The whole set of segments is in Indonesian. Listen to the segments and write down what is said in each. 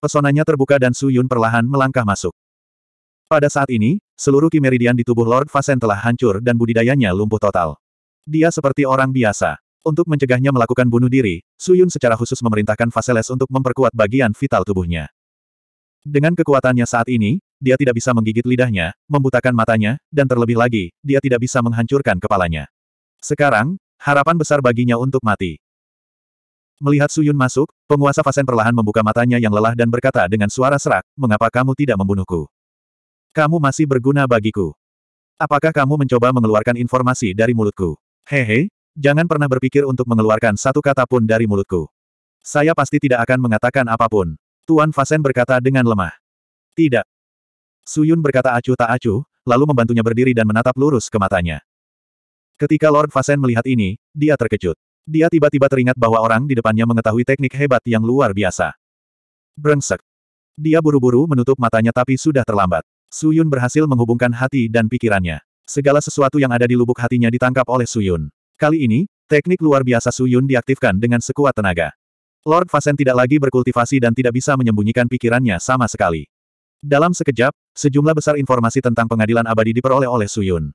Pesonanya terbuka dan Su Yun perlahan melangkah masuk. Pada saat ini, seluruh kimeridian di tubuh Lord Fasen telah hancur dan budidayanya lumpuh total. Dia seperti orang biasa. Untuk mencegahnya melakukan bunuh diri, Su Yun secara khusus memerintahkan Faseles untuk memperkuat bagian vital tubuhnya. Dengan kekuatannya saat ini, dia tidak bisa menggigit lidahnya, membutakan matanya, dan terlebih lagi, dia tidak bisa menghancurkan kepalanya. Sekarang, harapan besar baginya untuk mati. Melihat Suyun masuk, penguasa Fasen perlahan membuka matanya yang lelah dan berkata dengan suara serak, mengapa kamu tidak membunuhku? Kamu masih berguna bagiku. Apakah kamu mencoba mengeluarkan informasi dari mulutku? Hehe, jangan pernah berpikir untuk mengeluarkan satu kata pun dari mulutku. Saya pasti tidak akan mengatakan apapun. Tuan Fasen berkata dengan lemah. Tidak. Suyun berkata acuh tak acuh, lalu membantunya berdiri dan menatap lurus ke matanya. Ketika Lord Fasen melihat ini, dia terkejut. Dia tiba-tiba teringat bahwa orang di depannya mengetahui teknik hebat yang luar biasa. Brengsek. Dia buru-buru menutup matanya tapi sudah terlambat. Suyun berhasil menghubungkan hati dan pikirannya. Segala sesuatu yang ada di lubuk hatinya ditangkap oleh Suyun. Kali ini, teknik luar biasa Suyun diaktifkan dengan sekuat tenaga. Lord Fasen tidak lagi berkultivasi dan tidak bisa menyembunyikan pikirannya sama sekali. Dalam sekejap, sejumlah besar informasi tentang pengadilan abadi diperoleh oleh Suyun.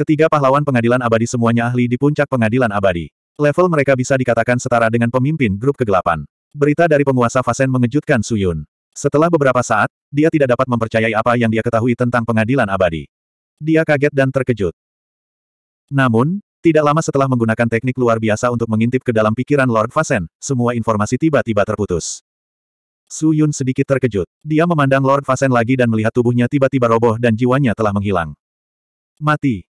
Ketiga pahlawan pengadilan abadi semuanya ahli di puncak pengadilan abadi. Level mereka bisa dikatakan setara dengan pemimpin grup kegelapan. Berita dari penguasa Fasen mengejutkan Suyun. Setelah beberapa saat, dia tidak dapat mempercayai apa yang dia ketahui tentang pengadilan abadi. Dia kaget dan terkejut. Namun, tidak lama setelah menggunakan teknik luar biasa untuk mengintip ke dalam pikiran Lord Fasen, semua informasi tiba-tiba terputus. Su Yun sedikit terkejut. Dia memandang Lord Fasen lagi dan melihat tubuhnya tiba-tiba roboh dan jiwanya telah menghilang. Mati.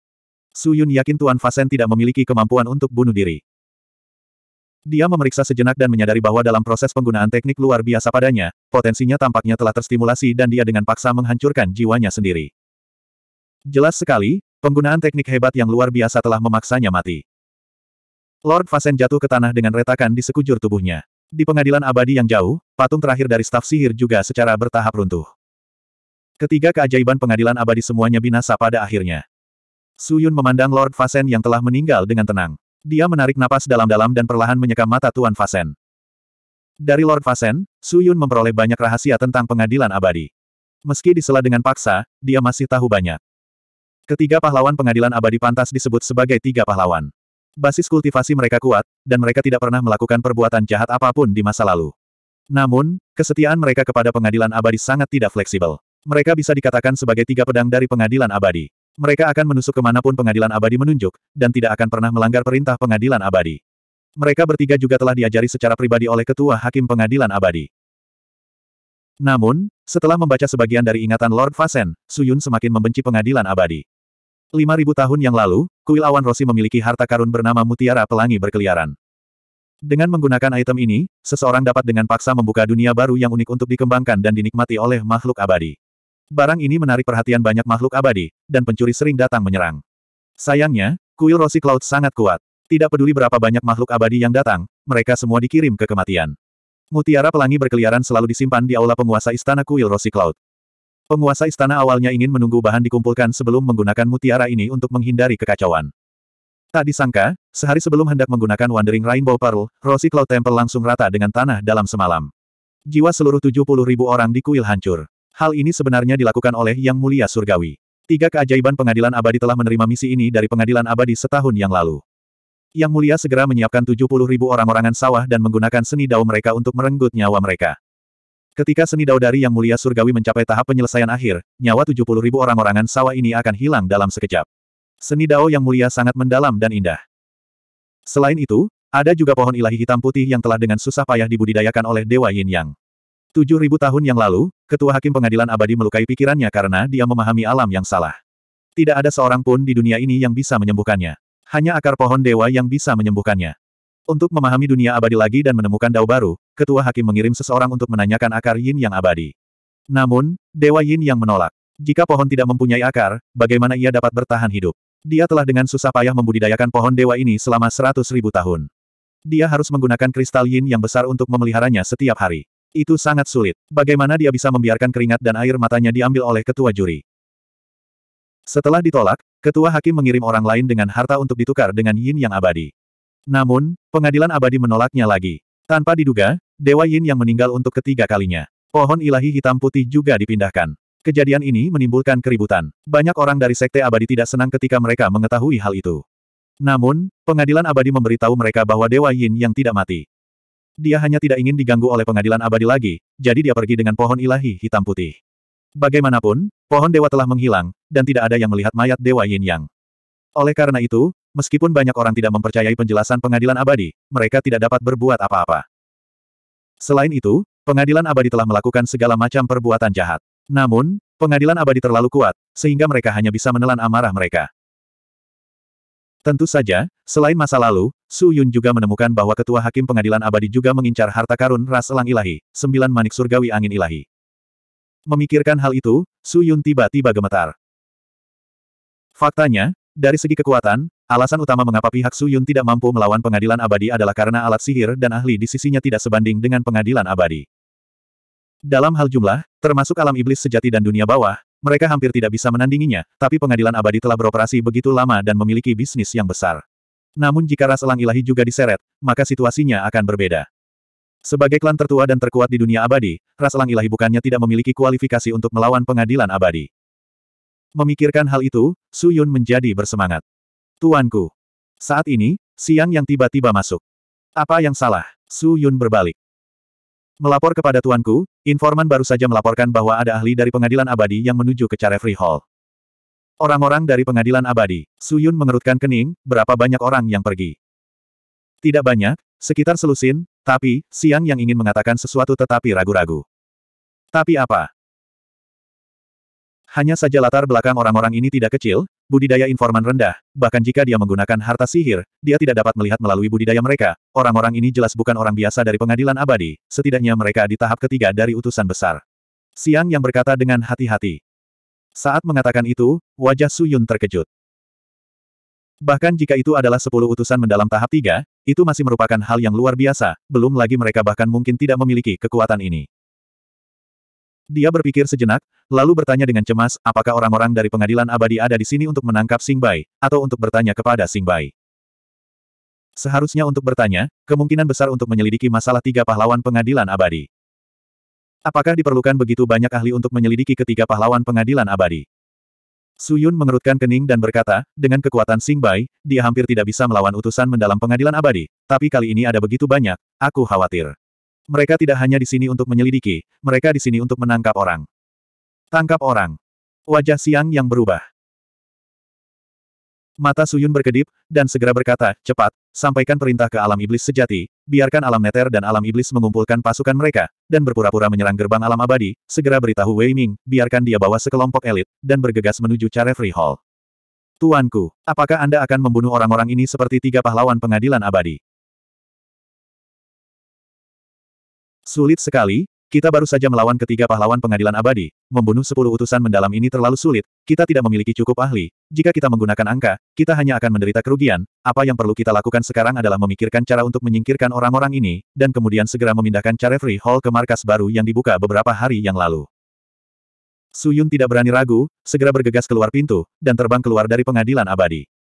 Su Yun yakin Tuan Fasen tidak memiliki kemampuan untuk bunuh diri. Dia memeriksa sejenak dan menyadari bahwa dalam proses penggunaan teknik luar biasa padanya, potensinya tampaknya telah terstimulasi dan dia dengan paksa menghancurkan jiwanya sendiri. Jelas sekali, penggunaan teknik hebat yang luar biasa telah memaksanya mati. Lord Fasen jatuh ke tanah dengan retakan di sekujur tubuhnya. Di pengadilan abadi yang jauh, patung terakhir dari staf sihir juga secara bertahap runtuh. Ketiga keajaiban pengadilan abadi semuanya binasa pada akhirnya. Su Yun memandang Lord Fasen yang telah meninggal dengan tenang. Dia menarik napas dalam-dalam dan perlahan menyekam mata Tuan Fasen. Dari Lord Fasen, Su Yun memperoleh banyak rahasia tentang pengadilan abadi. Meski disela dengan paksa, dia masih tahu banyak. Ketiga pahlawan pengadilan abadi pantas disebut sebagai tiga pahlawan. Basis kultivasi mereka kuat, dan mereka tidak pernah melakukan perbuatan jahat apapun di masa lalu. Namun, kesetiaan mereka kepada pengadilan abadi sangat tidak fleksibel. Mereka bisa dikatakan sebagai tiga pedang dari pengadilan abadi. Mereka akan menusuk kemanapun pengadilan abadi menunjuk, dan tidak akan pernah melanggar perintah pengadilan abadi. Mereka bertiga juga telah diajari secara pribadi oleh ketua hakim pengadilan abadi. Namun, setelah membaca sebagian dari ingatan Lord Fasen, Suyun semakin membenci pengadilan abadi. 5.000 tahun yang lalu, kuil awan Rossi memiliki harta karun bernama Mutiara Pelangi berkeliaran. Dengan menggunakan item ini, seseorang dapat dengan paksa membuka dunia baru yang unik untuk dikembangkan dan dinikmati oleh makhluk abadi. Barang ini menarik perhatian banyak makhluk abadi, dan pencuri sering datang menyerang. Sayangnya, kuil Rossi Cloud sangat kuat. Tidak peduli berapa banyak makhluk abadi yang datang, mereka semua dikirim ke kematian. Mutiara pelangi berkeliaran selalu disimpan di aula penguasa istana kuil Rossi Cloud. Penguasa istana awalnya ingin menunggu bahan dikumpulkan sebelum menggunakan mutiara ini untuk menghindari kekacauan. Tak disangka, sehari sebelum hendak menggunakan Wandering Rainbow Pearl, Rossi Cloud Temple langsung rata dengan tanah dalam semalam. Jiwa seluruh puluh ribu orang di kuil hancur. Hal ini sebenarnya dilakukan oleh Yang Mulia Surgawi. Tiga keajaiban pengadilan abadi telah menerima misi ini dari pengadilan abadi setahun yang lalu. Yang Mulia segera menyiapkan 70 ribu orang-orangan sawah dan menggunakan seni dao mereka untuk merenggut nyawa mereka. Ketika seni dao dari Yang Mulia Surgawi mencapai tahap penyelesaian akhir, nyawa 70 ribu orang-orangan sawah ini akan hilang dalam sekejap. Seni dao Yang Mulia sangat mendalam dan indah. Selain itu, ada juga pohon ilahi hitam putih yang telah dengan susah payah dibudidayakan oleh Dewa Yin Yang. Tujuh ribu tahun yang lalu, Ketua Hakim Pengadilan Abadi melukai pikirannya karena dia memahami alam yang salah. Tidak ada seorang pun di dunia ini yang bisa menyembuhkannya. Hanya akar pohon dewa yang bisa menyembuhkannya. Untuk memahami dunia abadi lagi dan menemukan dao baru, Ketua Hakim mengirim seseorang untuk menanyakan akar yin yang abadi. Namun, Dewa Yin yang menolak. Jika pohon tidak mempunyai akar, bagaimana ia dapat bertahan hidup? Dia telah dengan susah payah membudidayakan pohon dewa ini selama seratus ribu tahun. Dia harus menggunakan kristal yin yang besar untuk memeliharanya setiap hari. Itu sangat sulit. Bagaimana dia bisa membiarkan keringat dan air matanya diambil oleh ketua juri? Setelah ditolak, ketua hakim mengirim orang lain dengan harta untuk ditukar dengan yin yang abadi. Namun, pengadilan abadi menolaknya lagi. Tanpa diduga, Dewa Yin yang meninggal untuk ketiga kalinya. Pohon ilahi hitam putih juga dipindahkan. Kejadian ini menimbulkan keributan. Banyak orang dari Sekte Abadi tidak senang ketika mereka mengetahui hal itu. Namun, pengadilan abadi memberitahu mereka bahwa Dewa Yin yang tidak mati. Dia hanya tidak ingin diganggu oleh pengadilan abadi lagi, jadi dia pergi dengan pohon ilahi hitam putih. Bagaimanapun, pohon dewa telah menghilang, dan tidak ada yang melihat mayat dewa yin yang. Oleh karena itu, meskipun banyak orang tidak mempercayai penjelasan pengadilan abadi, mereka tidak dapat berbuat apa-apa. Selain itu, pengadilan abadi telah melakukan segala macam perbuatan jahat. Namun, pengadilan abadi terlalu kuat, sehingga mereka hanya bisa menelan amarah mereka. Tentu saja, selain masa lalu, Su Yun juga menemukan bahwa Ketua Hakim Pengadilan Abadi juga mengincar harta karun ras elang ilahi, sembilan manik surgawi angin ilahi. Memikirkan hal itu, Su Yun tiba-tiba gemetar. Faktanya, dari segi kekuatan, alasan utama mengapa pihak Su Yun tidak mampu melawan pengadilan abadi adalah karena alat sihir dan ahli di sisinya tidak sebanding dengan pengadilan abadi. Dalam hal jumlah, termasuk alam iblis sejati dan dunia bawah, mereka hampir tidak bisa menandinginya, tapi pengadilan abadi telah beroperasi begitu lama dan memiliki bisnis yang besar. Namun jika ras elang ilahi juga diseret, maka situasinya akan berbeda. Sebagai klan tertua dan terkuat di dunia abadi, ras elang ilahi bukannya tidak memiliki kualifikasi untuk melawan pengadilan abadi. Memikirkan hal itu, Su Yun menjadi bersemangat. Tuanku. Saat ini, siang yang tiba-tiba masuk. Apa yang salah? Su Yun berbalik. Melapor kepada tuanku, informan baru saja melaporkan bahwa ada ahli dari pengadilan abadi yang menuju ke Carefree Hall. Orang-orang dari pengadilan abadi, Suyun mengerutkan kening, berapa banyak orang yang pergi. Tidak banyak, sekitar selusin, tapi, siang yang ingin mengatakan sesuatu tetapi ragu-ragu. Tapi apa? Hanya saja latar belakang orang-orang ini tidak kecil, budidaya informan rendah, bahkan jika dia menggunakan harta sihir, dia tidak dapat melihat melalui budidaya mereka. Orang-orang ini jelas bukan orang biasa dari pengadilan abadi, setidaknya mereka di tahap ketiga dari utusan besar. Siang yang berkata dengan hati-hati. Saat mengatakan itu, wajah Suyun terkejut. Bahkan jika itu adalah sepuluh utusan mendalam tahap tiga, itu masih merupakan hal yang luar biasa, belum lagi mereka bahkan mungkin tidak memiliki kekuatan ini. Dia berpikir sejenak, lalu bertanya dengan cemas, apakah orang-orang dari pengadilan abadi ada di sini untuk menangkap Sing Bai, atau untuk bertanya kepada Sing Bai. Seharusnya untuk bertanya, kemungkinan besar untuk menyelidiki masalah tiga pahlawan pengadilan abadi. Apakah diperlukan begitu banyak ahli untuk menyelidiki ketiga pahlawan pengadilan abadi? Suyun mengerutkan kening dan berkata, dengan kekuatan Sing Bai, dia hampir tidak bisa melawan utusan mendalam pengadilan abadi, tapi kali ini ada begitu banyak, aku khawatir. Mereka tidak hanya di sini untuk menyelidiki, mereka di sini untuk menangkap orang. Tangkap orang. Wajah siang yang berubah. Mata Suyun berkedip, dan segera berkata, cepat, sampaikan perintah ke alam iblis sejati, biarkan alam neter dan alam iblis mengumpulkan pasukan mereka, dan berpura-pura menyerang gerbang alam abadi, segera beritahu Wei Ming, biarkan dia bawa sekelompok elit, dan bergegas menuju cara Free Hall. Tuanku, apakah Anda akan membunuh orang-orang ini seperti tiga pahlawan pengadilan abadi? Sulit sekali, kita baru saja melawan ketiga pahlawan pengadilan abadi, membunuh sepuluh utusan mendalam ini terlalu sulit, kita tidak memiliki cukup ahli, jika kita menggunakan angka, kita hanya akan menderita kerugian, apa yang perlu kita lakukan sekarang adalah memikirkan cara untuk menyingkirkan orang-orang ini, dan kemudian segera memindahkan free Hall ke markas baru yang dibuka beberapa hari yang lalu. Suyun tidak berani ragu, segera bergegas keluar pintu, dan terbang keluar dari pengadilan abadi.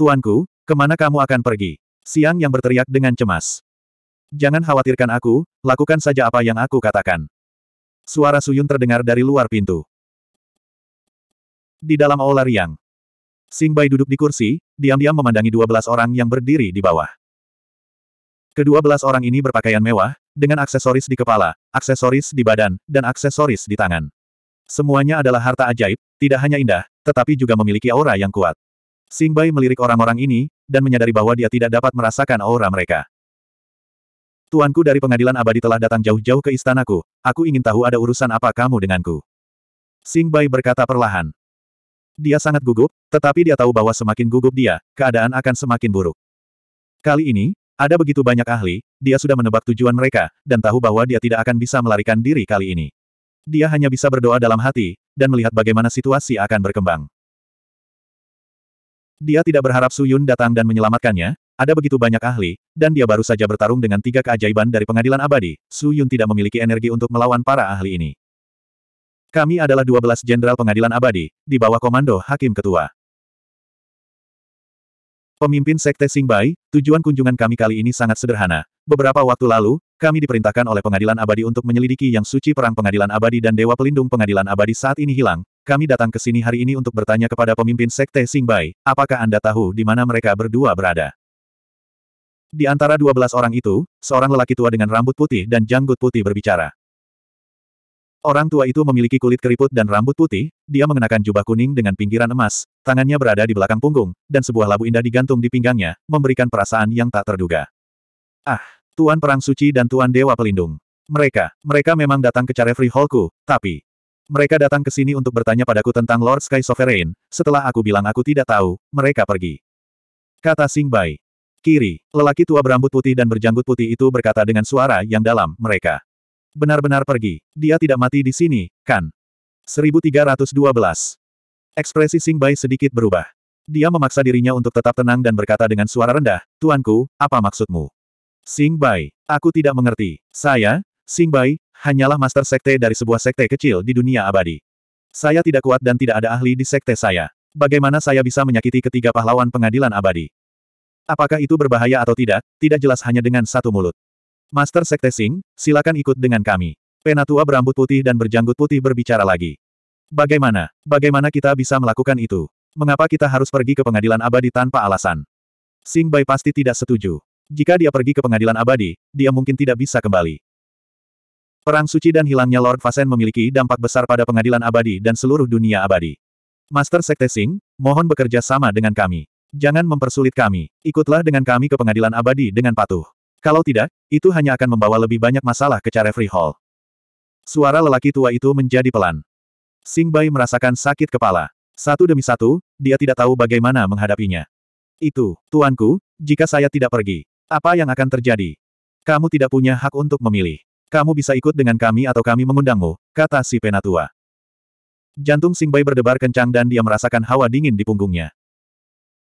Tuanku, kemana kamu akan pergi? Siang yang berteriak dengan cemas. Jangan khawatirkan aku, lakukan saja apa yang aku katakan. Suara Suyun terdengar dari luar pintu. Di dalam aula riang. Sing Bai duduk di kursi, diam-diam memandangi dua belas orang yang berdiri di bawah. Kedua belas orang ini berpakaian mewah, dengan aksesoris di kepala, aksesoris di badan, dan aksesoris di tangan. Semuanya adalah harta ajaib, tidak hanya indah, tetapi juga memiliki aura yang kuat. Sing Bai melirik orang-orang ini, dan menyadari bahwa dia tidak dapat merasakan aura mereka. Tuanku dari pengadilan abadi telah datang jauh-jauh ke istanaku, aku ingin tahu ada urusan apa kamu denganku. Sing Bai berkata perlahan. Dia sangat gugup, tetapi dia tahu bahwa semakin gugup dia, keadaan akan semakin buruk. Kali ini, ada begitu banyak ahli, dia sudah menebak tujuan mereka, dan tahu bahwa dia tidak akan bisa melarikan diri kali ini. Dia hanya bisa berdoa dalam hati, dan melihat bagaimana situasi akan berkembang. Dia tidak berharap Suyun datang dan menyelamatkannya, ada begitu banyak ahli, dan dia baru saja bertarung dengan tiga keajaiban dari pengadilan abadi, Su Yun tidak memiliki energi untuk melawan para ahli ini. Kami adalah 12 jenderal pengadilan abadi, di bawah komando Hakim Ketua. Pemimpin Sekte Singbai, tujuan kunjungan kami kali ini sangat sederhana. Beberapa waktu lalu, kami diperintahkan oleh pengadilan abadi untuk menyelidiki yang suci perang pengadilan abadi dan Dewa Pelindung pengadilan abadi saat ini hilang. Kami datang ke sini hari ini untuk bertanya kepada pemimpin Sekte Singbai, apakah Anda tahu di mana mereka berdua berada? Di antara dua belas orang itu, seorang lelaki tua dengan rambut putih dan janggut putih berbicara. Orang tua itu memiliki kulit keriput dan rambut putih, dia mengenakan jubah kuning dengan pinggiran emas, tangannya berada di belakang punggung, dan sebuah labu indah digantung di pinggangnya, memberikan perasaan yang tak terduga. Ah, Tuan Perang Suci dan Tuan Dewa Pelindung. Mereka, mereka memang datang ke Carefree Hallku, tapi... Mereka datang ke sini untuk bertanya padaku tentang Lord Sky Sovereign, setelah aku bilang aku tidak tahu, mereka pergi. Kata Sing Bai. Kiri, lelaki tua berambut putih dan berjanggut putih itu berkata dengan suara yang dalam, mereka. Benar-benar pergi. Dia tidak mati di sini, kan? 1312. Ekspresi Sing Bai sedikit berubah. Dia memaksa dirinya untuk tetap tenang dan berkata dengan suara rendah, Tuanku, apa maksudmu? Sing Bai, aku tidak mengerti. Saya, Sing Bai, hanyalah master sekte dari sebuah sekte kecil di dunia abadi. Saya tidak kuat dan tidak ada ahli di sekte saya. Bagaimana saya bisa menyakiti ketiga pahlawan pengadilan abadi? Apakah itu berbahaya atau tidak, tidak jelas hanya dengan satu mulut. Master Sekte Sing, silakan ikut dengan kami. Penatua berambut putih dan berjanggut putih berbicara lagi. Bagaimana? Bagaimana kita bisa melakukan itu? Mengapa kita harus pergi ke pengadilan abadi tanpa alasan? Sing Bai pasti tidak setuju. Jika dia pergi ke pengadilan abadi, dia mungkin tidak bisa kembali. Perang suci dan hilangnya Lord Fasen memiliki dampak besar pada pengadilan abadi dan seluruh dunia abadi. Master Sekte Sing, mohon bekerja sama dengan kami. Jangan mempersulit kami. Ikutlah dengan kami ke pengadilan abadi dengan patuh. Kalau tidak, itu hanya akan membawa lebih banyak masalah ke Carefree Hall. Suara lelaki tua itu menjadi pelan. Sing Bai merasakan sakit kepala. Satu demi satu, dia tidak tahu bagaimana menghadapinya. Itu, tuanku, jika saya tidak pergi, apa yang akan terjadi? Kamu tidak punya hak untuk memilih. Kamu bisa ikut dengan kami atau kami mengundangmu, kata si penatua. Jantung Sing Bai berdebar kencang dan dia merasakan hawa dingin di punggungnya.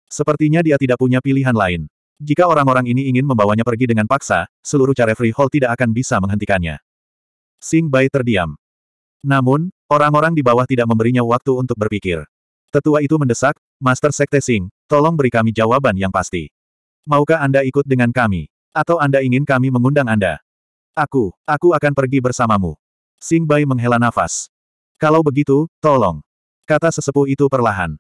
Sepertinya dia tidak punya pilihan lain. Jika orang-orang ini ingin membawanya pergi dengan paksa, seluruh cara Free Hall tidak akan bisa menghentikannya. Sing Bai terdiam. Namun, orang-orang di bawah tidak memberinya waktu untuk berpikir. Tetua itu mendesak, Master Sekte Sing, tolong beri kami jawaban yang pasti. Maukah Anda ikut dengan kami? Atau Anda ingin kami mengundang Anda? Aku, aku akan pergi bersamamu. Sing Bai menghela nafas. Kalau begitu, tolong. Kata sesepuh itu perlahan.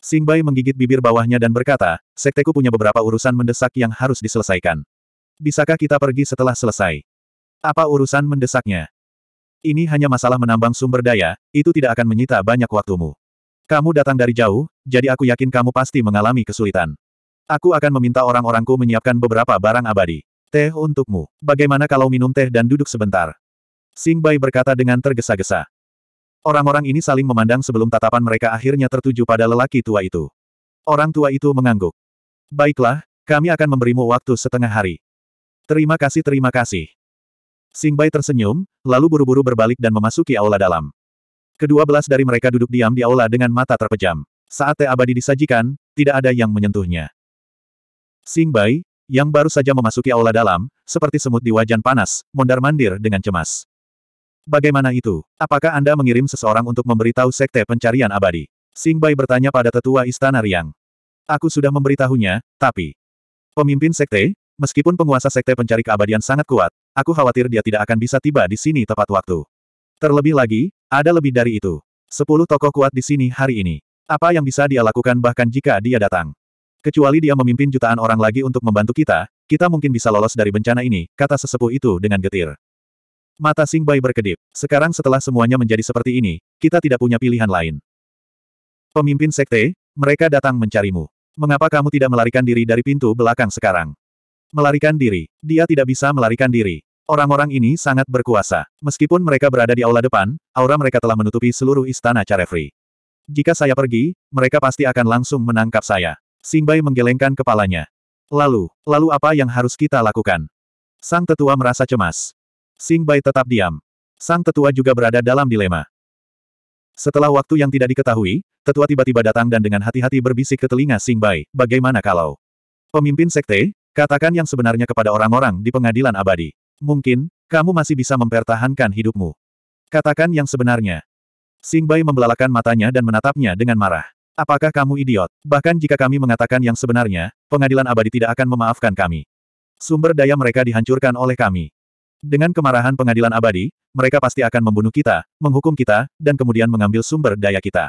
Sing menggigit bibir bawahnya dan berkata, sekteku punya beberapa urusan mendesak yang harus diselesaikan. Bisakah kita pergi setelah selesai? Apa urusan mendesaknya? Ini hanya masalah menambang sumber daya, itu tidak akan menyita banyak waktumu. Kamu datang dari jauh, jadi aku yakin kamu pasti mengalami kesulitan. Aku akan meminta orang-orangku menyiapkan beberapa barang abadi. Teh untukmu. Bagaimana kalau minum teh dan duduk sebentar? Singbai berkata dengan tergesa-gesa. Orang-orang ini saling memandang sebelum tatapan mereka akhirnya tertuju pada lelaki tua itu. Orang tua itu mengangguk. Baiklah, kami akan memberimu waktu setengah hari. Terima kasih terima kasih. Singbai tersenyum, lalu buru-buru berbalik dan memasuki aula dalam. Kedua belas dari mereka duduk diam di aula dengan mata terpejam. Saat teh abadi disajikan, tidak ada yang menyentuhnya. Singbai, yang baru saja memasuki aula dalam, seperti semut di wajan panas, mondar-mandir dengan cemas. Bagaimana itu? Apakah Anda mengirim seseorang untuk memberitahu sekte pencarian abadi? Sing Bai bertanya pada tetua Istana Riang. Aku sudah memberitahunya, tapi... Pemimpin sekte, meskipun penguasa sekte pencari keabadian sangat kuat, aku khawatir dia tidak akan bisa tiba di sini tepat waktu. Terlebih lagi, ada lebih dari itu. Sepuluh tokoh kuat di sini hari ini. Apa yang bisa dia lakukan bahkan jika dia datang? Kecuali dia memimpin jutaan orang lagi untuk membantu kita, kita mungkin bisa lolos dari bencana ini, kata sesepuh itu dengan getir. Mata Sing Bai berkedip. Sekarang setelah semuanya menjadi seperti ini, kita tidak punya pilihan lain. Pemimpin sekte, mereka datang mencarimu. Mengapa kamu tidak melarikan diri dari pintu belakang sekarang? Melarikan diri. Dia tidak bisa melarikan diri. Orang-orang ini sangat berkuasa. Meskipun mereka berada di aula depan, aura mereka telah menutupi seluruh istana Carefree. Jika saya pergi, mereka pasti akan langsung menangkap saya. Sing Bai menggelengkan kepalanya. Lalu, lalu apa yang harus kita lakukan? Sang tetua merasa cemas. Sing Bai tetap diam. Sang tetua juga berada dalam dilema. Setelah waktu yang tidak diketahui, tetua tiba-tiba datang dan dengan hati-hati berbisik ke telinga Sing Bai, bagaimana kalau pemimpin sekte, katakan yang sebenarnya kepada orang-orang di pengadilan abadi. Mungkin, kamu masih bisa mempertahankan hidupmu. Katakan yang sebenarnya. Sing Bai membelalakan matanya dan menatapnya dengan marah. Apakah kamu idiot? Bahkan jika kami mengatakan yang sebenarnya, pengadilan abadi tidak akan memaafkan kami. Sumber daya mereka dihancurkan oleh kami. Dengan kemarahan pengadilan abadi, mereka pasti akan membunuh kita, menghukum kita, dan kemudian mengambil sumber daya kita.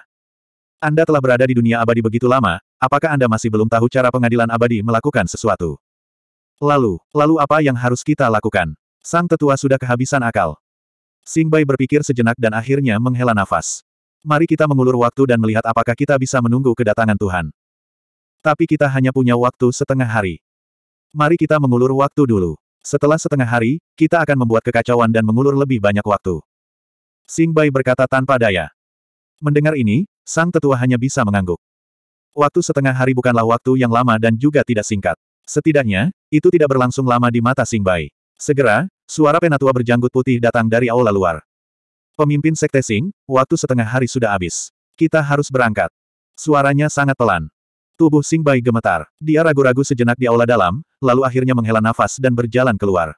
Anda telah berada di dunia abadi begitu lama, apakah Anda masih belum tahu cara pengadilan abadi melakukan sesuatu? Lalu, lalu apa yang harus kita lakukan? Sang tetua sudah kehabisan akal. Sing Bai berpikir sejenak dan akhirnya menghela nafas. Mari kita mengulur waktu dan melihat apakah kita bisa menunggu kedatangan Tuhan. Tapi kita hanya punya waktu setengah hari. Mari kita mengulur waktu dulu. Setelah setengah hari, kita akan membuat kekacauan dan mengulur lebih banyak waktu. Sing Bai berkata tanpa daya. Mendengar ini, sang tetua hanya bisa mengangguk. Waktu setengah hari bukanlah waktu yang lama dan juga tidak singkat. Setidaknya, itu tidak berlangsung lama di mata Sing Bai. Segera, suara penatua berjanggut putih datang dari aula luar. Pemimpin Sekte Sing, waktu setengah hari sudah habis. Kita harus berangkat. Suaranya sangat pelan. Tubuh Sing Bai gemetar. Dia ragu-ragu sejenak di aula dalam, lalu akhirnya menghela nafas dan berjalan keluar.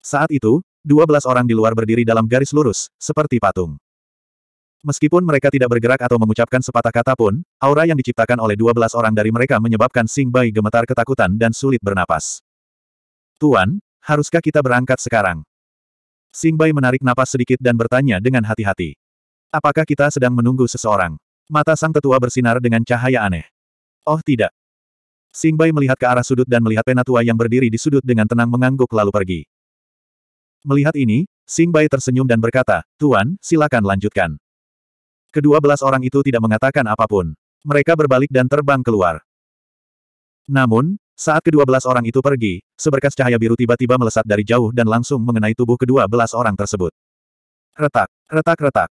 Saat itu, dua belas orang di luar berdiri dalam garis lurus, seperti patung. Meskipun mereka tidak bergerak atau mengucapkan sepatah kata pun, aura yang diciptakan oleh dua belas orang dari mereka menyebabkan Sing Bai gemetar ketakutan dan sulit bernapas. Tuan, haruskah kita berangkat sekarang? Sing Bai menarik napas sedikit dan bertanya dengan hati-hati. Apakah kita sedang menunggu seseorang? Mata sang tetua bersinar dengan cahaya aneh. Oh tidak. Singbai melihat ke arah sudut dan melihat penatua yang berdiri di sudut dengan tenang mengangguk lalu pergi. Melihat ini, Singbai tersenyum dan berkata, Tuan, silakan lanjutkan. Kedua belas orang itu tidak mengatakan apapun. Mereka berbalik dan terbang keluar. Namun, saat kedua belas orang itu pergi, seberkas cahaya biru tiba-tiba melesat dari jauh dan langsung mengenai tubuh kedua belas orang tersebut. Retak, retak, retak.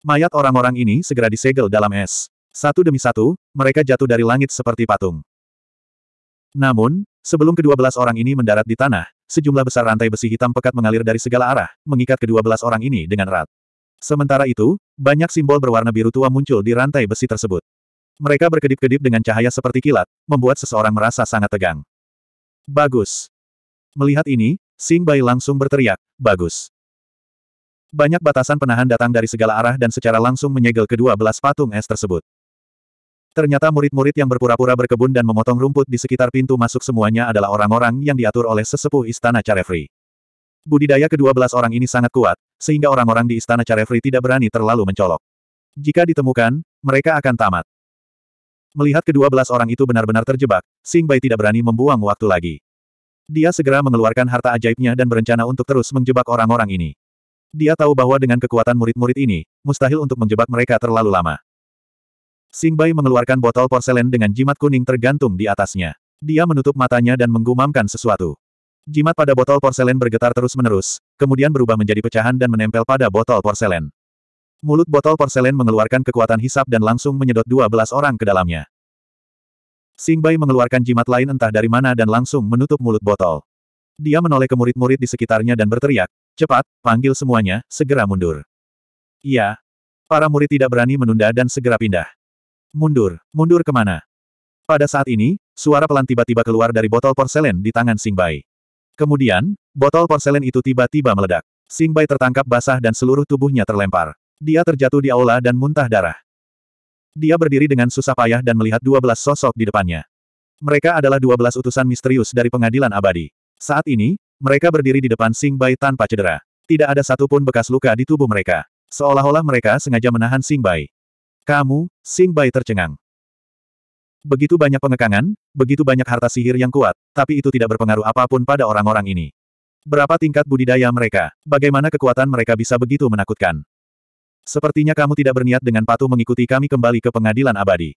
Mayat orang-orang ini segera disegel dalam es. Satu demi satu, mereka jatuh dari langit seperti patung. Namun, sebelum kedua belas orang ini mendarat di tanah, sejumlah besar rantai besi hitam pekat mengalir dari segala arah, mengikat kedua belas orang ini dengan erat. Sementara itu, banyak simbol berwarna biru tua muncul di rantai besi tersebut. Mereka berkedip-kedip dengan cahaya seperti kilat, membuat seseorang merasa sangat tegang. Bagus. Melihat ini, Sing Bai langsung berteriak, bagus. Banyak batasan penahan datang dari segala arah dan secara langsung menyegel kedua belas patung es tersebut. Ternyata murid-murid yang berpura-pura berkebun dan memotong rumput di sekitar pintu masuk semuanya adalah orang-orang yang diatur oleh sesepuh istana Carefree. Budidaya kedua belas orang ini sangat kuat, sehingga orang-orang di istana Carefree tidak berani terlalu mencolok. Jika ditemukan, mereka akan tamat. Melihat kedua belas orang itu benar-benar terjebak, Sing Bai tidak berani membuang waktu lagi. Dia segera mengeluarkan harta ajaibnya dan berencana untuk terus menjebak orang-orang ini. Dia tahu bahwa dengan kekuatan murid-murid ini, mustahil untuk menjebak mereka terlalu lama. Singbai mengeluarkan botol porselen dengan jimat kuning tergantung di atasnya. Dia menutup matanya dan menggumamkan sesuatu. Jimat pada botol porselen bergetar terus-menerus, kemudian berubah menjadi pecahan dan menempel pada botol porselen. Mulut botol porselen mengeluarkan kekuatan hisap dan langsung menyedot dua belas orang ke dalamnya. Singbai mengeluarkan jimat lain entah dari mana dan langsung menutup mulut botol. Dia menoleh ke murid-murid di sekitarnya dan berteriak, cepat, panggil semuanya, segera mundur. Iya. Para murid tidak berani menunda dan segera pindah. Mundur, mundur kemana? Pada saat ini, suara pelan tiba-tiba keluar dari botol porselen di tangan Singbai. Kemudian, botol porselen itu tiba-tiba meledak. Singbai tertangkap basah dan seluruh tubuhnya terlempar. Dia terjatuh di aula dan muntah darah. Dia berdiri dengan susah payah dan melihat dua belas sosok di depannya. Mereka adalah dua belas utusan misterius dari pengadilan abadi. Saat ini, mereka berdiri di depan Singbai tanpa cedera. Tidak ada satupun bekas luka di tubuh mereka. Seolah-olah mereka sengaja menahan Singbai. Kamu, Sing Bai tercengang. Begitu banyak pengekangan, begitu banyak harta sihir yang kuat, tapi itu tidak berpengaruh apapun pada orang-orang ini. Berapa tingkat budidaya mereka? Bagaimana kekuatan mereka bisa begitu menakutkan? Sepertinya kamu tidak berniat dengan patuh mengikuti kami kembali ke pengadilan abadi.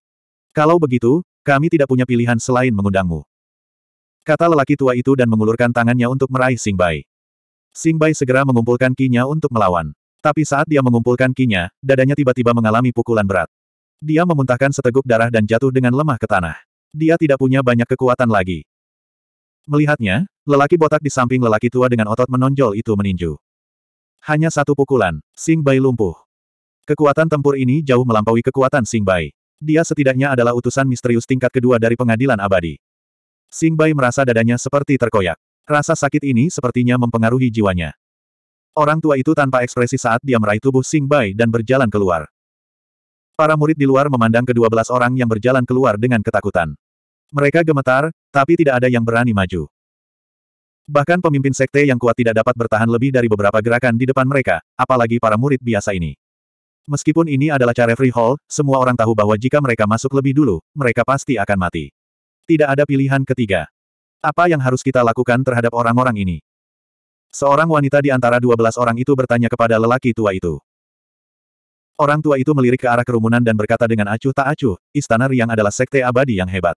Kalau begitu, kami tidak punya pilihan selain mengundangmu. Kata lelaki tua itu dan mengulurkan tangannya untuk meraih Sing Bai. Sing Bai segera mengumpulkan kinya untuk melawan. Tapi saat dia mengumpulkan kinya, dadanya tiba-tiba mengalami pukulan berat. Dia memuntahkan seteguk darah dan jatuh dengan lemah ke tanah. Dia tidak punya banyak kekuatan lagi. Melihatnya, lelaki botak di samping lelaki tua dengan otot menonjol itu meninju. Hanya satu pukulan, Sing Bai lumpuh. Kekuatan tempur ini jauh melampaui kekuatan Sing Bai. Dia setidaknya adalah utusan misterius tingkat kedua dari pengadilan abadi. Sing Bai merasa dadanya seperti terkoyak. Rasa sakit ini sepertinya mempengaruhi jiwanya. Orang tua itu tanpa ekspresi saat dia meraih tubuh Sing Bai dan berjalan keluar. Para murid di luar memandang kedua belas orang yang berjalan keluar dengan ketakutan. Mereka gemetar, tapi tidak ada yang berani maju. Bahkan pemimpin sekte yang kuat tidak dapat bertahan lebih dari beberapa gerakan di depan mereka, apalagi para murid biasa ini. Meskipun ini adalah cara free hall, semua orang tahu bahwa jika mereka masuk lebih dulu, mereka pasti akan mati. Tidak ada pilihan ketiga. Apa yang harus kita lakukan terhadap orang-orang ini? Seorang wanita di antara dua belas orang itu bertanya kepada lelaki tua itu. Orang tua itu melirik ke arah kerumunan dan berkata dengan acuh tak acuh, Istana Riang adalah sekte abadi yang hebat.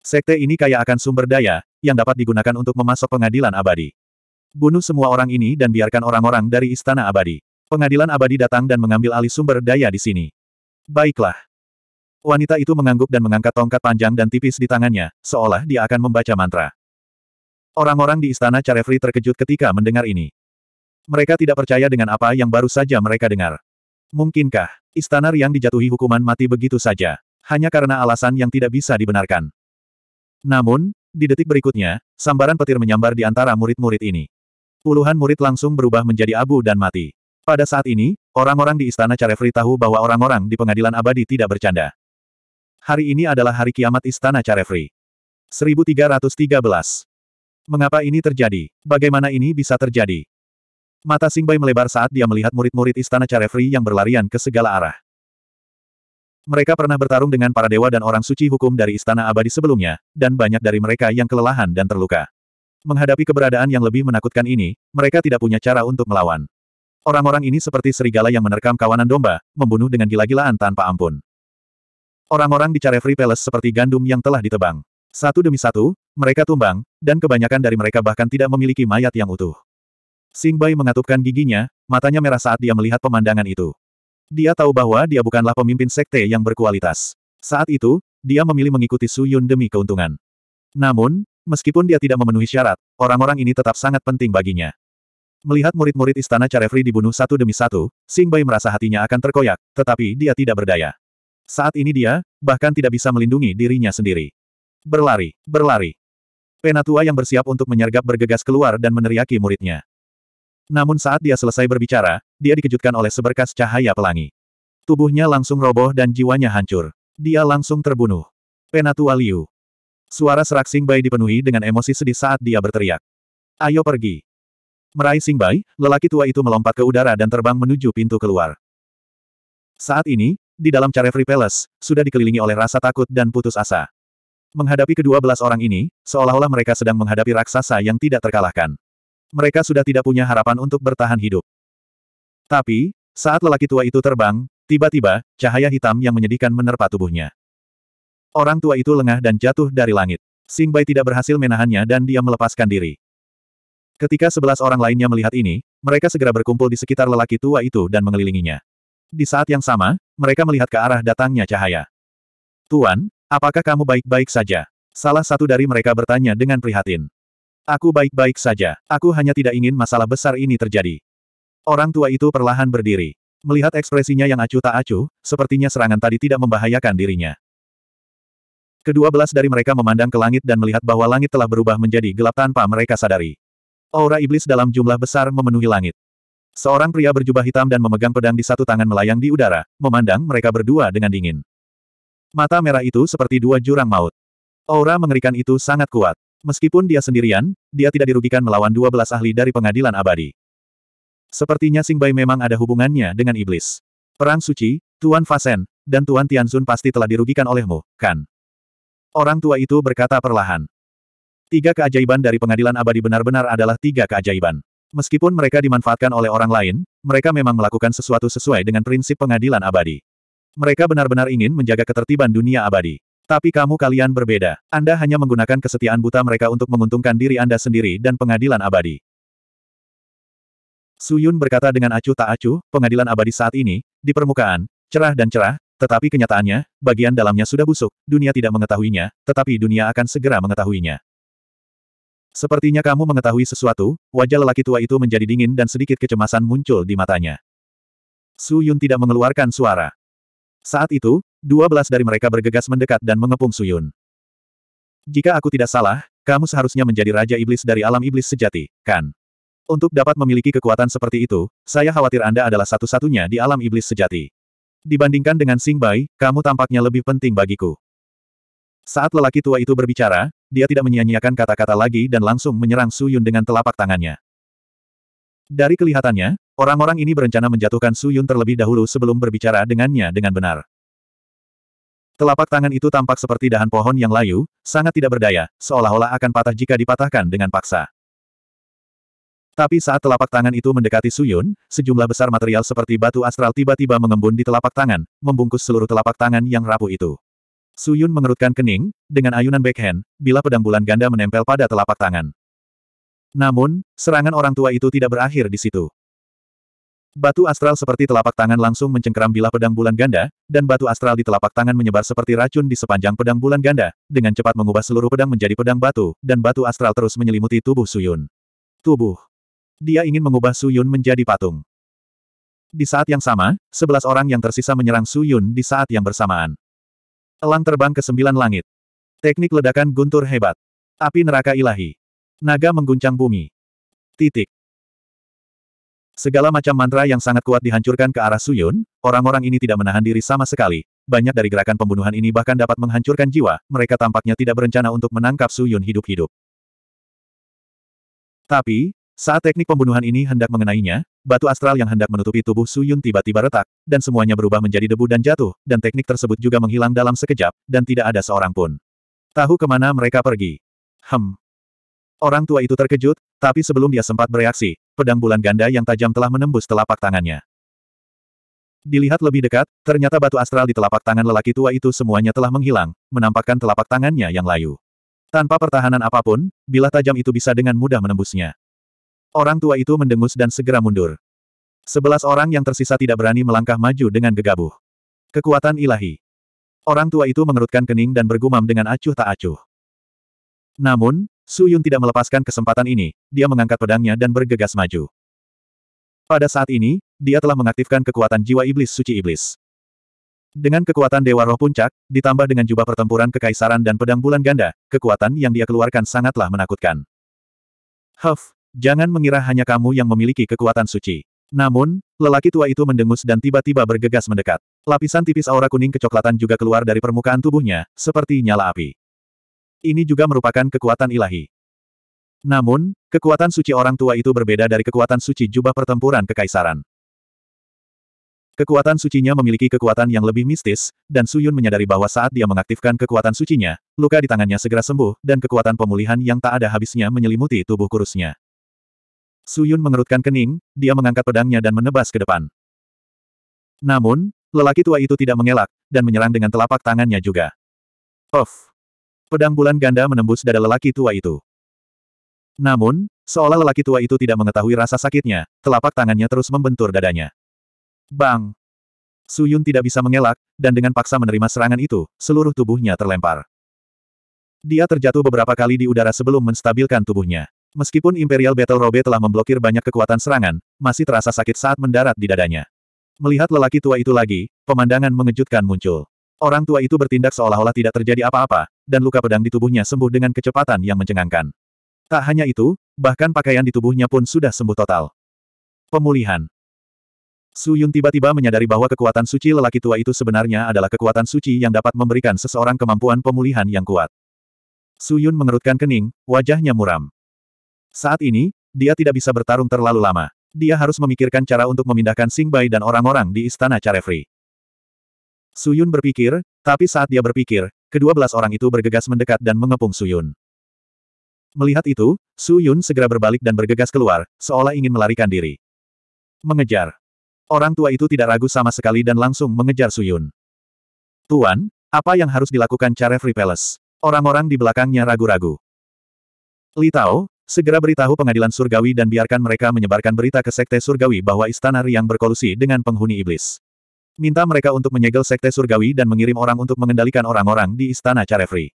Sekte ini kaya akan sumber daya, yang dapat digunakan untuk memasok pengadilan abadi. Bunuh semua orang ini dan biarkan orang-orang dari Istana Abadi. Pengadilan abadi datang dan mengambil alih sumber daya di sini. Baiklah. Wanita itu mengangguk dan mengangkat tongkat panjang dan tipis di tangannya, seolah dia akan membaca mantra. Orang-orang di istana Carefree terkejut ketika mendengar ini. Mereka tidak percaya dengan apa yang baru saja mereka dengar. Mungkinkah, istana Riang dijatuhi hukuman mati begitu saja, hanya karena alasan yang tidak bisa dibenarkan. Namun, di detik berikutnya, sambaran petir menyambar di antara murid-murid ini. Puluhan murid langsung berubah menjadi abu dan mati. Pada saat ini, orang-orang di istana Carefree tahu bahwa orang-orang di pengadilan abadi tidak bercanda. Hari ini adalah hari kiamat istana Carefree. 1313 Mengapa ini terjadi? Bagaimana ini bisa terjadi? Mata Singbai melebar saat dia melihat murid-murid istana Carefree yang berlarian ke segala arah. Mereka pernah bertarung dengan para dewa dan orang suci hukum dari istana abadi sebelumnya, dan banyak dari mereka yang kelelahan dan terluka. Menghadapi keberadaan yang lebih menakutkan ini, mereka tidak punya cara untuk melawan. Orang-orang ini seperti serigala yang menerkam kawanan domba, membunuh dengan gila-gilaan tanpa ampun. Orang-orang di Carefree Palace seperti gandum yang telah ditebang. Satu demi satu, mereka tumbang, dan kebanyakan dari mereka bahkan tidak memiliki mayat yang utuh. Sing Bai mengatupkan giginya, matanya merah saat dia melihat pemandangan itu. Dia tahu bahwa dia bukanlah pemimpin sekte yang berkualitas. Saat itu, dia memilih mengikuti Su Yun demi keuntungan. Namun, meskipun dia tidak memenuhi syarat, orang-orang ini tetap sangat penting baginya. Melihat murid-murid istana Carefree dibunuh satu demi satu, Sing Bai merasa hatinya akan terkoyak, tetapi dia tidak berdaya. Saat ini dia, bahkan tidak bisa melindungi dirinya sendiri. Berlari, berlari, Penatua yang bersiap untuk menyergap bergegas keluar dan meneriaki muridnya. Namun saat dia selesai berbicara, dia dikejutkan oleh seberkas cahaya pelangi. Tubuhnya langsung roboh dan jiwanya hancur. Dia langsung terbunuh. Penatua Liu. Suara serak Singbai dipenuhi dengan emosi sedih saat dia berteriak. Ayo pergi. Meraih Singbai, lelaki tua itu melompat ke udara dan terbang menuju pintu keluar. Saat ini, di dalam Carefree Palace, sudah dikelilingi oleh rasa takut dan putus asa. Menghadapi kedua belas orang ini, seolah-olah mereka sedang menghadapi raksasa yang tidak terkalahkan. Mereka sudah tidak punya harapan untuk bertahan hidup. Tapi, saat lelaki tua itu terbang, tiba-tiba, cahaya hitam yang menyedihkan menerpa tubuhnya. Orang tua itu lengah dan jatuh dari langit. Sing tidak berhasil menahannya dan dia melepaskan diri. Ketika sebelas orang lainnya melihat ini, mereka segera berkumpul di sekitar lelaki tua itu dan mengelilinginya. Di saat yang sama, mereka melihat ke arah datangnya cahaya. Tuan, Apakah kamu baik-baik saja? Salah satu dari mereka bertanya dengan prihatin. Aku baik-baik saja. Aku hanya tidak ingin masalah besar ini terjadi. Orang tua itu perlahan berdiri. Melihat ekspresinya yang acuh tak acuh, sepertinya serangan tadi tidak membahayakan dirinya. Kedua belas dari mereka memandang ke langit dan melihat bahwa langit telah berubah menjadi gelap tanpa mereka sadari. Aura iblis dalam jumlah besar memenuhi langit. Seorang pria berjubah hitam dan memegang pedang di satu tangan melayang di udara, memandang mereka berdua dengan dingin. Mata merah itu seperti dua jurang maut. Aura mengerikan itu sangat kuat. Meskipun dia sendirian, dia tidak dirugikan melawan dua belas ahli dari pengadilan abadi. Sepertinya Singbai memang ada hubungannya dengan iblis. Perang suci, Tuan Fasen, dan Tuan Tianzun pasti telah dirugikan olehmu, kan? Orang tua itu berkata perlahan. Tiga keajaiban dari pengadilan abadi benar-benar adalah tiga keajaiban. Meskipun mereka dimanfaatkan oleh orang lain, mereka memang melakukan sesuatu sesuai dengan prinsip pengadilan abadi. Mereka benar-benar ingin menjaga ketertiban dunia abadi. Tapi kamu kalian berbeda. Anda hanya menggunakan kesetiaan buta mereka untuk menguntungkan diri Anda sendiri dan pengadilan abadi. Suyun berkata dengan acuh tak acuh, pengadilan abadi saat ini, di permukaan, cerah dan cerah, tetapi kenyataannya, bagian dalamnya sudah busuk, dunia tidak mengetahuinya, tetapi dunia akan segera mengetahuinya. Sepertinya kamu mengetahui sesuatu, wajah lelaki tua itu menjadi dingin dan sedikit kecemasan muncul di matanya. Suyun tidak mengeluarkan suara. Saat itu, dua belas dari mereka bergegas mendekat dan mengepung Suyun. Jika aku tidak salah, kamu seharusnya menjadi Raja Iblis dari alam iblis sejati, kan? Untuk dapat memiliki kekuatan seperti itu, saya khawatir Anda adalah satu-satunya di alam iblis sejati. Dibandingkan dengan Sing Bai, kamu tampaknya lebih penting bagiku. Saat lelaki tua itu berbicara, dia tidak menyia-nyiakan kata-kata lagi dan langsung menyerang Su Yun dengan telapak tangannya. Dari kelihatannya, orang-orang ini berencana menjatuhkan Su Yun terlebih dahulu sebelum berbicara dengannya dengan benar. Telapak tangan itu tampak seperti dahan pohon yang layu, sangat tidak berdaya, seolah-olah akan patah jika dipatahkan dengan paksa. Tapi saat telapak tangan itu mendekati Su Yun, sejumlah besar material seperti batu astral tiba-tiba mengembun di telapak tangan, membungkus seluruh telapak tangan yang rapuh itu. Su Yun mengerutkan kening, dengan ayunan backhand, bila pedang bulan ganda menempel pada telapak tangan. Namun, serangan orang tua itu tidak berakhir di situ. Batu astral seperti telapak tangan langsung mencengkeram bilah pedang bulan ganda, dan batu astral di telapak tangan menyebar seperti racun di sepanjang pedang bulan ganda, dengan cepat mengubah seluruh pedang menjadi pedang batu, dan batu astral terus menyelimuti tubuh Suyun. Tubuh. Dia ingin mengubah Suyun menjadi patung. Di saat yang sama, sebelas orang yang tersisa menyerang Suyun di saat yang bersamaan. Elang terbang ke sembilan langit. Teknik ledakan guntur hebat. Api neraka ilahi. Naga mengguncang bumi. Titik. Segala macam mantra yang sangat kuat dihancurkan ke arah Suyun, orang-orang ini tidak menahan diri sama sekali. Banyak dari gerakan pembunuhan ini bahkan dapat menghancurkan jiwa, mereka tampaknya tidak berencana untuk menangkap Suyun hidup-hidup. Tapi, saat teknik pembunuhan ini hendak mengenainya, batu astral yang hendak menutupi tubuh Suyun tiba-tiba retak, dan semuanya berubah menjadi debu dan jatuh, dan teknik tersebut juga menghilang dalam sekejap, dan tidak ada seorang pun. Tahu kemana mereka pergi. Hem, Orang tua itu terkejut, tapi sebelum dia sempat bereaksi, pedang bulan ganda yang tajam telah menembus telapak tangannya. Dilihat lebih dekat, ternyata batu astral di telapak tangan lelaki tua itu semuanya telah menghilang, menampakkan telapak tangannya yang layu. Tanpa pertahanan apapun, bila tajam itu bisa dengan mudah menembusnya. Orang tua itu mendengus dan segera mundur. Sebelas orang yang tersisa tidak berani melangkah maju dengan gegabah. Kekuatan ilahi. Orang tua itu mengerutkan kening dan bergumam dengan acuh tak acuh. Namun, Su Yun tidak melepaskan kesempatan ini, dia mengangkat pedangnya dan bergegas maju. Pada saat ini, dia telah mengaktifkan kekuatan jiwa iblis suci iblis. Dengan kekuatan Dewa Roh Puncak, ditambah dengan jubah pertempuran kekaisaran dan pedang bulan ganda, kekuatan yang dia keluarkan sangatlah menakutkan. Huff, jangan mengira hanya kamu yang memiliki kekuatan suci. Namun, lelaki tua itu mendengus dan tiba-tiba bergegas mendekat. Lapisan tipis aura kuning kecoklatan juga keluar dari permukaan tubuhnya, seperti nyala api. Ini juga merupakan kekuatan ilahi. Namun, kekuatan suci orang tua itu berbeda dari kekuatan suci jubah pertempuran kekaisaran. Kekuatan sucinya memiliki kekuatan yang lebih mistis, dan Suyun menyadari bahwa saat dia mengaktifkan kekuatan sucinya, luka di tangannya segera sembuh, dan kekuatan pemulihan yang tak ada habisnya menyelimuti tubuh kurusnya. Suyun mengerutkan kening, dia mengangkat pedangnya dan menebas ke depan. Namun, lelaki tua itu tidak mengelak, dan menyerang dengan telapak tangannya juga. Off! Pedang bulan ganda menembus dada lelaki tua itu. Namun, seolah lelaki tua itu tidak mengetahui rasa sakitnya, telapak tangannya terus membentur dadanya. Bang! Suyun tidak bisa mengelak, dan dengan paksa menerima serangan itu, seluruh tubuhnya terlempar. Dia terjatuh beberapa kali di udara sebelum menstabilkan tubuhnya. Meskipun Imperial Battle Robe telah memblokir banyak kekuatan serangan, masih terasa sakit saat mendarat di dadanya. Melihat lelaki tua itu lagi, pemandangan mengejutkan muncul. Orang tua itu bertindak seolah-olah tidak terjadi apa-apa, dan luka pedang di tubuhnya sembuh dengan kecepatan yang mencengangkan. Tak hanya itu, bahkan pakaian di tubuhnya pun sudah sembuh total. Pemulihan Su Yun tiba-tiba menyadari bahwa kekuatan suci lelaki tua itu sebenarnya adalah kekuatan suci yang dapat memberikan seseorang kemampuan pemulihan yang kuat. Su Yun mengerutkan kening, wajahnya muram. Saat ini, dia tidak bisa bertarung terlalu lama. Dia harus memikirkan cara untuk memindahkan Sing Bai dan orang-orang di istana Carefree. Su Yun berpikir, tapi saat dia berpikir, kedua belas orang itu bergegas mendekat dan mengepung Suyun. Melihat itu, Suyun segera berbalik dan bergegas keluar, seolah ingin melarikan diri. Mengejar. Orang tua itu tidak ragu sama sekali dan langsung mengejar Suyun. Tuan, apa yang harus dilakukan Free Palace? Orang-orang di belakangnya ragu-ragu. Li Tao, segera beritahu pengadilan surgawi dan biarkan mereka menyebarkan berita ke sekte surgawi bahwa istana Riang berkolusi dengan penghuni iblis. Minta mereka untuk menyegel Sekte Surgawi dan mengirim orang untuk mengendalikan orang-orang di Istana Carefree.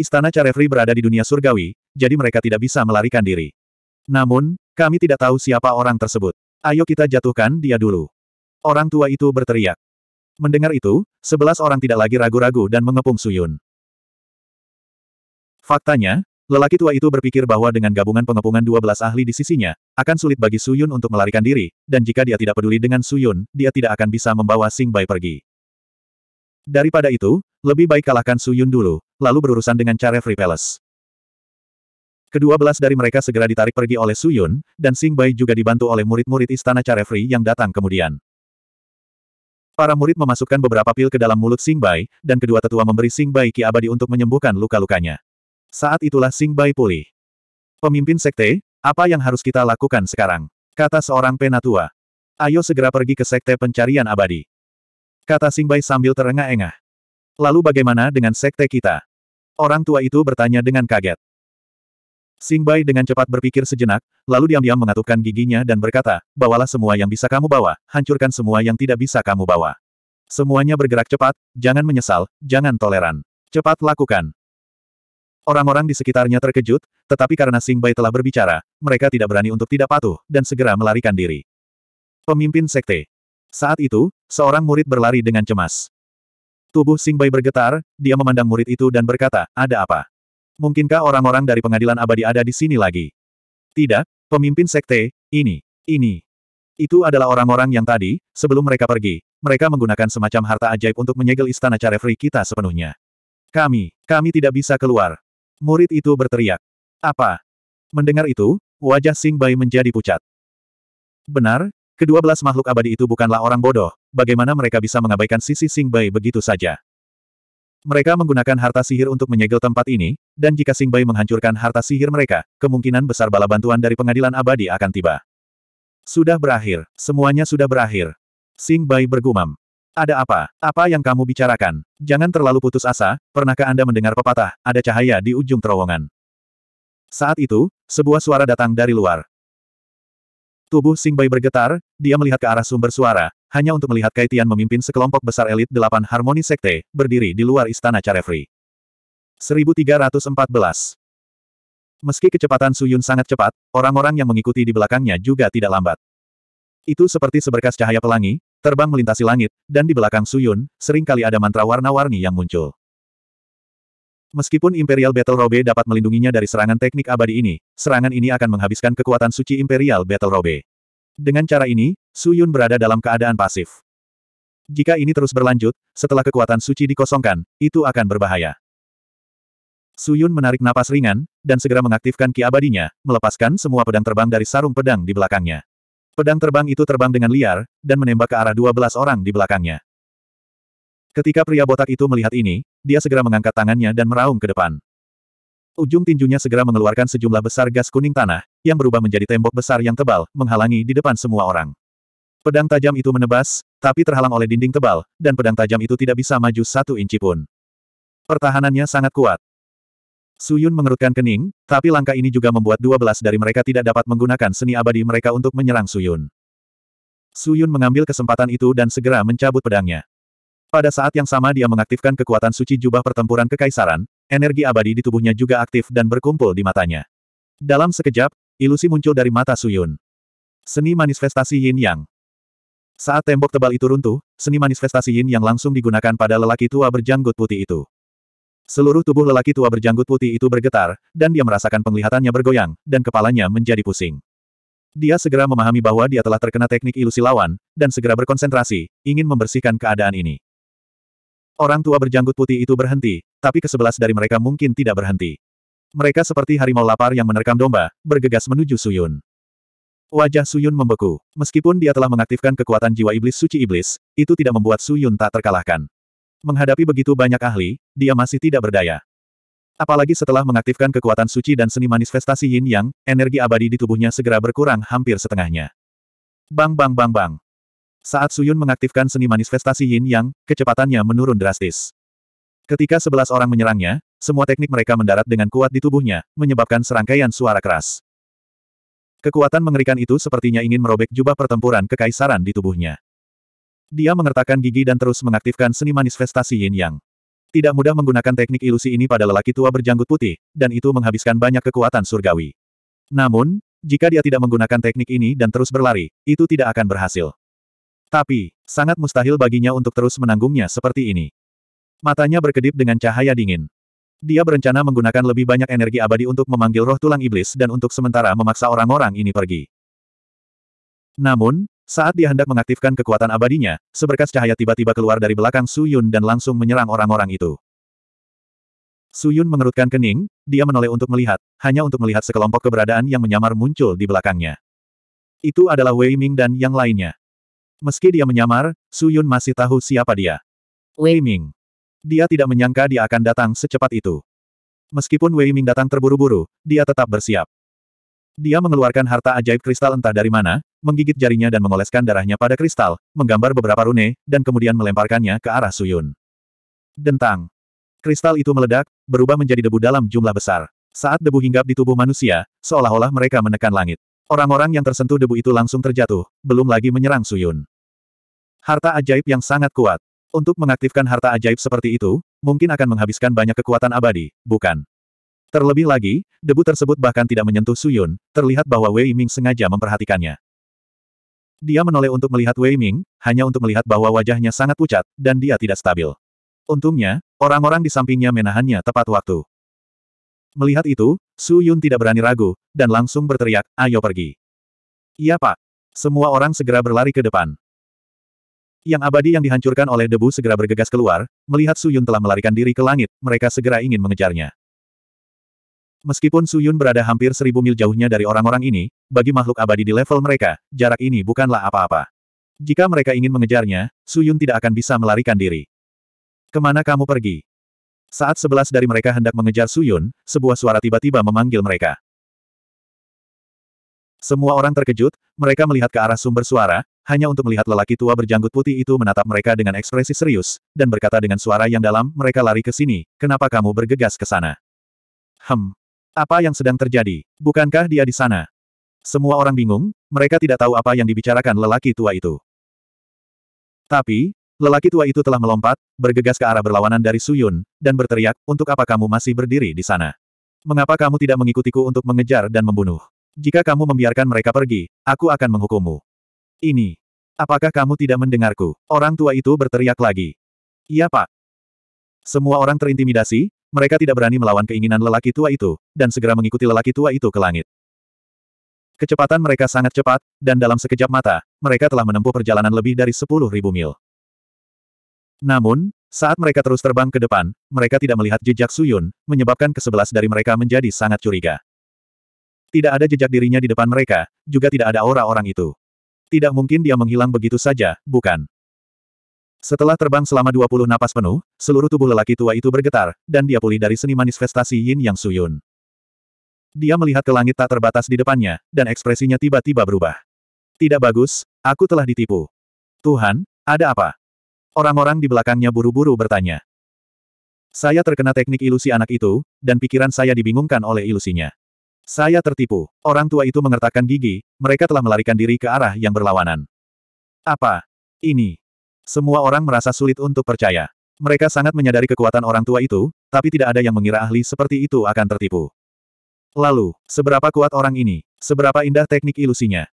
Istana Carefree berada di dunia surgawi, jadi mereka tidak bisa melarikan diri. Namun, kami tidak tahu siapa orang tersebut. Ayo kita jatuhkan dia dulu. Orang tua itu berteriak. Mendengar itu, sebelas orang tidak lagi ragu-ragu dan mengepung Suyun. Faktanya, Lelaki tua itu berpikir bahwa dengan gabungan pengepungan 12 ahli di sisinya, akan sulit bagi Suyun untuk melarikan diri, dan jika dia tidak peduli dengan Suyun, dia tidak akan bisa membawa Sing Bai pergi. Daripada itu, lebih baik kalahkan Suyun dulu, lalu berurusan dengan cara Free Palace. Kedua belas dari mereka segera ditarik pergi oleh Suyun, dan Sing Bai juga dibantu oleh murid-murid istana Carefree yang datang kemudian. Para murid memasukkan beberapa pil ke dalam mulut Sing Bai, dan kedua tetua memberi Sing Bai Ki Abadi untuk menyembuhkan luka-lukanya. Saat itulah Sing Bai pulih. Pemimpin sekte, apa yang harus kita lakukan sekarang? Kata seorang penatua. Ayo segera pergi ke sekte pencarian abadi. Kata Sing Bai sambil terengah-engah. Lalu bagaimana dengan sekte kita? Orang tua itu bertanya dengan kaget. Sing Bai dengan cepat berpikir sejenak, lalu diam-diam mengatupkan giginya dan berkata, bawalah semua yang bisa kamu bawa, hancurkan semua yang tidak bisa kamu bawa. Semuanya bergerak cepat, jangan menyesal, jangan toleran. Cepat lakukan. Orang-orang di sekitarnya terkejut, tetapi karena Sing Bai telah berbicara, mereka tidak berani untuk tidak patuh, dan segera melarikan diri. Pemimpin Sekte. Saat itu, seorang murid berlari dengan cemas. Tubuh Sing Bai bergetar, dia memandang murid itu dan berkata, ada apa? Mungkinkah orang-orang dari pengadilan abadi ada di sini lagi? Tidak, pemimpin Sekte, ini, ini, itu adalah orang-orang yang tadi, sebelum mereka pergi, mereka menggunakan semacam harta ajaib untuk menyegel istana Carefree kita sepenuhnya. Kami, kami tidak bisa keluar. Murid itu berteriak. Apa? Mendengar itu, wajah Sing Bai menjadi pucat. Benar, kedua belas makhluk abadi itu bukanlah orang bodoh, bagaimana mereka bisa mengabaikan sisi Sing Bai begitu saja? Mereka menggunakan harta sihir untuk menyegel tempat ini, dan jika Sing Bai menghancurkan harta sihir mereka, kemungkinan besar bala bantuan dari pengadilan abadi akan tiba. Sudah berakhir, semuanya sudah berakhir. Sing Bai bergumam. Ada apa? Apa yang kamu bicarakan? Jangan terlalu putus asa, pernahkah Anda mendengar pepatah, ada cahaya di ujung terowongan? Saat itu, sebuah suara datang dari luar. Tubuh Sing Bai bergetar, dia melihat ke arah sumber suara, hanya untuk melihat Kaitian memimpin sekelompok besar elit delapan harmoni sekte, berdiri di luar istana Carefree. 1314 Meski kecepatan Suyun sangat cepat, orang-orang yang mengikuti di belakangnya juga tidak lambat. Itu seperti seberkas cahaya pelangi, terbang melintasi langit, dan di belakang Suyun, seringkali ada mantra warna-warni yang muncul. Meskipun Imperial Battle Robe dapat melindunginya dari serangan teknik abadi ini, serangan ini akan menghabiskan kekuatan suci Imperial Battle Robe. Dengan cara ini, Suyun berada dalam keadaan pasif. Jika ini terus berlanjut, setelah kekuatan suci dikosongkan, itu akan berbahaya. Suyun menarik napas ringan, dan segera mengaktifkan ki abadinya, melepaskan semua pedang terbang dari sarung pedang di belakangnya. Pedang terbang itu terbang dengan liar, dan menembak ke arah dua belas orang di belakangnya. Ketika pria botak itu melihat ini, dia segera mengangkat tangannya dan meraung ke depan. Ujung tinjunya segera mengeluarkan sejumlah besar gas kuning tanah, yang berubah menjadi tembok besar yang tebal, menghalangi di depan semua orang. Pedang tajam itu menebas, tapi terhalang oleh dinding tebal, dan pedang tajam itu tidak bisa maju satu inci pun. Pertahanannya sangat kuat. Suyun mengerutkan kening, tapi langkah ini juga membuat dua belas dari mereka tidak dapat menggunakan seni abadi mereka untuk menyerang Suyun. Suyun mengambil kesempatan itu dan segera mencabut pedangnya. Pada saat yang sama dia mengaktifkan kekuatan suci jubah pertempuran kekaisaran, energi abadi di tubuhnya juga aktif dan berkumpul di matanya. Dalam sekejap, ilusi muncul dari mata Suyun. Seni manifestasi yin yang. Saat tembok tebal itu runtuh, seni manifestasi yin yang langsung digunakan pada lelaki tua berjanggut putih itu. Seluruh tubuh lelaki tua berjanggut putih itu bergetar, dan dia merasakan penglihatannya bergoyang, dan kepalanya menjadi pusing. Dia segera memahami bahwa dia telah terkena teknik ilusi lawan, dan segera berkonsentrasi, ingin membersihkan keadaan ini. Orang tua berjanggut putih itu berhenti, tapi kesebelas dari mereka mungkin tidak berhenti. Mereka seperti harimau lapar yang menerkam domba, bergegas menuju Suyun. Wajah Suyun membeku. Meskipun dia telah mengaktifkan kekuatan jiwa iblis suci iblis, itu tidak membuat Suyun tak terkalahkan. Menghadapi begitu banyak ahli, dia masih tidak berdaya. Apalagi setelah mengaktifkan kekuatan suci dan seni manifestasi yin yang, energi abadi di tubuhnya segera berkurang hampir setengahnya. Bang bang bang bang. Saat Suyun mengaktifkan seni manifestasi yin yang, kecepatannya menurun drastis. Ketika sebelas orang menyerangnya, semua teknik mereka mendarat dengan kuat di tubuhnya, menyebabkan serangkaian suara keras. Kekuatan mengerikan itu sepertinya ingin merobek jubah pertempuran kekaisaran di tubuhnya. Dia mengertakkan gigi dan terus mengaktifkan seni manifestasi yin yang. Tidak mudah menggunakan teknik ilusi ini pada lelaki tua berjanggut putih, dan itu menghabiskan banyak kekuatan surgawi. Namun, jika dia tidak menggunakan teknik ini dan terus berlari, itu tidak akan berhasil. Tapi, sangat mustahil baginya untuk terus menanggungnya seperti ini. Matanya berkedip dengan cahaya dingin. Dia berencana menggunakan lebih banyak energi abadi untuk memanggil roh tulang iblis dan untuk sementara memaksa orang-orang ini pergi. Namun, saat dia hendak mengaktifkan kekuatan abadinya, seberkas cahaya tiba-tiba keluar dari belakang Su Yun dan langsung menyerang orang-orang itu. Su Yun mengerutkan kening, dia menoleh untuk melihat, hanya untuk melihat sekelompok keberadaan yang menyamar muncul di belakangnya. Itu adalah Wei Ming dan yang lainnya. Meski dia menyamar, Su Yun masih tahu siapa dia. Wei Ming. Dia tidak menyangka dia akan datang secepat itu. Meskipun Wei Ming datang terburu-buru, dia tetap bersiap. Dia mengeluarkan harta ajaib kristal entah dari mana, menggigit jarinya dan mengoleskan darahnya pada kristal, menggambar beberapa rune, dan kemudian melemparkannya ke arah Suyun. Dentang. Kristal itu meledak, berubah menjadi debu dalam jumlah besar. Saat debu hinggap di tubuh manusia, seolah-olah mereka menekan langit. Orang-orang yang tersentuh debu itu langsung terjatuh, belum lagi menyerang Suyun. Harta ajaib yang sangat kuat. Untuk mengaktifkan harta ajaib seperti itu, mungkin akan menghabiskan banyak kekuatan abadi, bukan? Terlebih lagi, debu tersebut bahkan tidak menyentuh Suyun, terlihat bahwa Wei Ming sengaja memperhatikannya. Dia menoleh untuk melihat Wei Ming, hanya untuk melihat bahwa wajahnya sangat pucat, dan dia tidak stabil. Untungnya, orang-orang di sampingnya menahannya tepat waktu. Melihat itu, Su Yun tidak berani ragu, dan langsung berteriak, ayo pergi. Iya pak. Semua orang segera berlari ke depan. Yang abadi yang dihancurkan oleh debu segera bergegas keluar, melihat Su Yun telah melarikan diri ke langit, mereka segera ingin mengejarnya. Meskipun Suyun berada hampir seribu mil jauhnya dari orang-orang ini, bagi makhluk abadi di level mereka, jarak ini bukanlah apa-apa. Jika mereka ingin mengejarnya, Suyun tidak akan bisa melarikan diri. Kemana kamu pergi? Saat sebelas dari mereka hendak mengejar Suyun, sebuah suara tiba-tiba memanggil mereka. Semua orang terkejut, mereka melihat ke arah sumber suara, hanya untuk melihat lelaki tua berjanggut putih itu menatap mereka dengan ekspresi serius, dan berkata dengan suara yang dalam, mereka lari ke sini, kenapa kamu bergegas ke sana? Hem, apa yang sedang terjadi? Bukankah dia di sana? Semua orang bingung, mereka tidak tahu apa yang dibicarakan lelaki tua itu. Tapi, lelaki tua itu telah melompat, bergegas ke arah berlawanan dari Suyun, dan berteriak, untuk apa kamu masih berdiri di sana? Mengapa kamu tidak mengikutiku untuk mengejar dan membunuh? Jika kamu membiarkan mereka pergi, aku akan menghukummu. Ini. Apakah kamu tidak mendengarku? Orang tua itu berteriak lagi. Iya pak. Semua orang terintimidasi, mereka tidak berani melawan keinginan lelaki tua itu, dan segera mengikuti lelaki tua itu ke langit. Kecepatan mereka sangat cepat, dan dalam sekejap mata, mereka telah menempuh perjalanan lebih dari 10.000 mil. Namun, saat mereka terus terbang ke depan, mereka tidak melihat jejak Suyun, menyebabkan kesebelas dari mereka menjadi sangat curiga. Tidak ada jejak dirinya di depan mereka, juga tidak ada aura orang itu. Tidak mungkin dia menghilang begitu saja, bukan? Setelah terbang selama 20 napas penuh, seluruh tubuh lelaki tua itu bergetar, dan dia pulih dari seni manifestasi Yin Yang Suyun. Dia melihat ke langit tak terbatas di depannya, dan ekspresinya tiba-tiba berubah. Tidak bagus, aku telah ditipu. Tuhan, ada apa? Orang-orang di belakangnya buru-buru bertanya. Saya terkena teknik ilusi anak itu, dan pikiran saya dibingungkan oleh ilusinya. Saya tertipu. Orang tua itu mengertakkan gigi, mereka telah melarikan diri ke arah yang berlawanan. Apa? Ini, semua orang merasa sulit untuk percaya. Mereka sangat menyadari kekuatan orang tua itu, tapi tidak ada yang mengira ahli seperti itu akan tertipu. Lalu, seberapa kuat orang ini? Seberapa indah teknik ilusinya?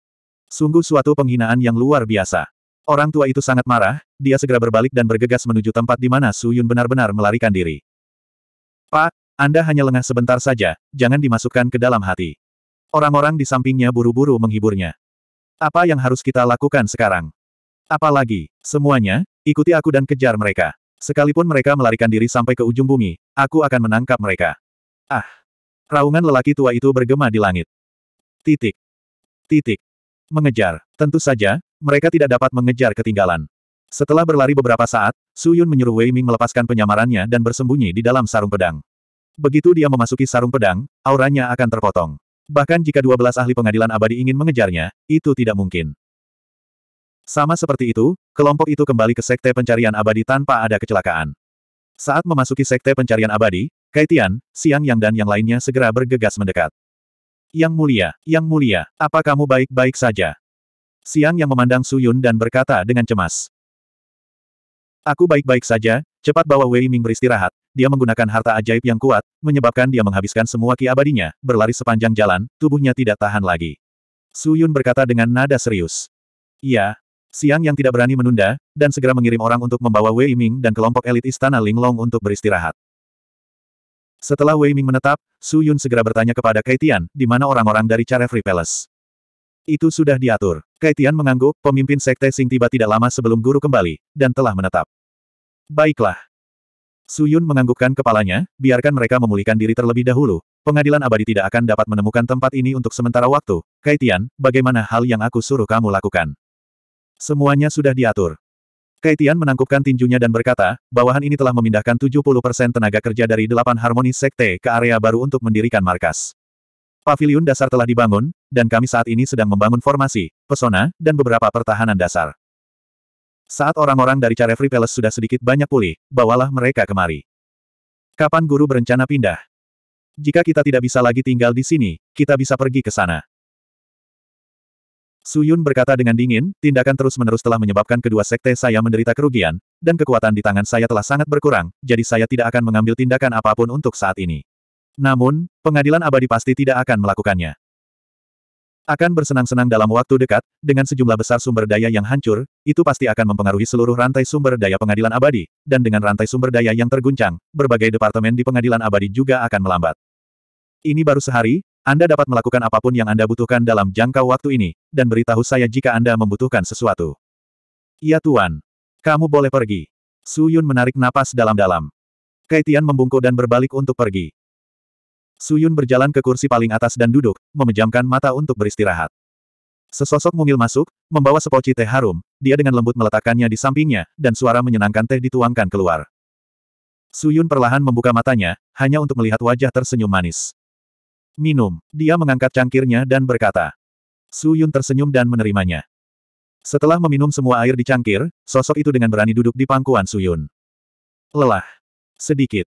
Sungguh suatu penghinaan yang luar biasa. Orang tua itu sangat marah, dia segera berbalik dan bergegas menuju tempat di mana Su Yun benar-benar melarikan diri. Pak, Anda hanya lengah sebentar saja, jangan dimasukkan ke dalam hati. Orang-orang di sampingnya buru-buru menghiburnya. Apa yang harus kita lakukan sekarang? Apalagi, semuanya, ikuti aku dan kejar mereka. Sekalipun mereka melarikan diri sampai ke ujung bumi, aku akan menangkap mereka. Ah! Raungan lelaki tua itu bergema di langit. Titik. Titik. Mengejar. Tentu saja, mereka tidak dapat mengejar ketinggalan. Setelah berlari beberapa saat, Su Yun menyuruh Wei Ming melepaskan penyamarannya dan bersembunyi di dalam sarung pedang. Begitu dia memasuki sarung pedang, auranya akan terpotong. Bahkan jika dua belas ahli pengadilan abadi ingin mengejarnya, itu tidak mungkin. Sama seperti itu, kelompok itu kembali ke Sekte Pencarian Abadi tanpa ada kecelakaan. Saat memasuki Sekte Pencarian Abadi, Kaitian, Siang Yang dan yang lainnya segera bergegas mendekat. Yang mulia, yang mulia, apa kamu baik-baik saja? Siang Yang memandang Suyun dan berkata dengan cemas. Aku baik-baik saja, cepat bawa Wei Ming beristirahat. Dia menggunakan harta ajaib yang kuat, menyebabkan dia menghabiskan semua ki abadinya, berlari sepanjang jalan, tubuhnya tidak tahan lagi. Suyun berkata dengan nada serius. Iya, Siang yang tidak berani menunda, dan segera mengirim orang untuk membawa Wei Ming dan kelompok elit istana Linglong untuk beristirahat. Setelah Wei Ming menetap, Su Yun segera bertanya kepada Kaitian, di mana orang-orang dari Free Palace. Itu sudah diatur. Kaitian mengangguk, pemimpin Sekte Sing tiba tidak lama sebelum guru kembali, dan telah menetap. Baiklah. Su Yun menganggukkan kepalanya, biarkan mereka memulihkan diri terlebih dahulu. Pengadilan abadi tidak akan dapat menemukan tempat ini untuk sementara waktu. Kaitian, bagaimana hal yang aku suruh kamu lakukan? Semuanya sudah diatur. Kaitian menangkupkan tinjunya dan berkata, bawahan ini telah memindahkan 70% tenaga kerja dari delapan harmoni sekte ke area baru untuk mendirikan markas. Paviliun dasar telah dibangun, dan kami saat ini sedang membangun formasi, pesona, dan beberapa pertahanan dasar. Saat orang-orang dari Carefree Palace sudah sedikit banyak pulih, bawalah mereka kemari. Kapan guru berencana pindah? Jika kita tidak bisa lagi tinggal di sini, kita bisa pergi ke sana. Su Yun berkata dengan dingin, tindakan terus-menerus telah menyebabkan kedua sekte saya menderita kerugian, dan kekuatan di tangan saya telah sangat berkurang, jadi saya tidak akan mengambil tindakan apapun untuk saat ini. Namun, pengadilan abadi pasti tidak akan melakukannya. Akan bersenang-senang dalam waktu dekat, dengan sejumlah besar sumber daya yang hancur, itu pasti akan mempengaruhi seluruh rantai sumber daya pengadilan abadi, dan dengan rantai sumber daya yang terguncang, berbagai departemen di pengadilan abadi juga akan melambat. Ini baru sehari, anda dapat melakukan apapun yang Anda butuhkan dalam jangka waktu ini, dan beritahu saya jika Anda membutuhkan sesuatu. Ya, Tuan. Kamu boleh pergi. Su Yun menarik napas dalam-dalam. Kaitian membungkuk dan berbalik untuk pergi. Su Yun berjalan ke kursi paling atas dan duduk, memejamkan mata untuk beristirahat. Sesosok mungil masuk, membawa sepoci teh harum, dia dengan lembut meletakkannya di sampingnya, dan suara menyenangkan teh dituangkan keluar. Suyun perlahan membuka matanya, hanya untuk melihat wajah tersenyum manis. Minum. Dia mengangkat cangkirnya dan berkata. Su Yun tersenyum dan menerimanya. Setelah meminum semua air di cangkir, sosok itu dengan berani duduk di pangkuan Su Yun. Lelah. Sedikit.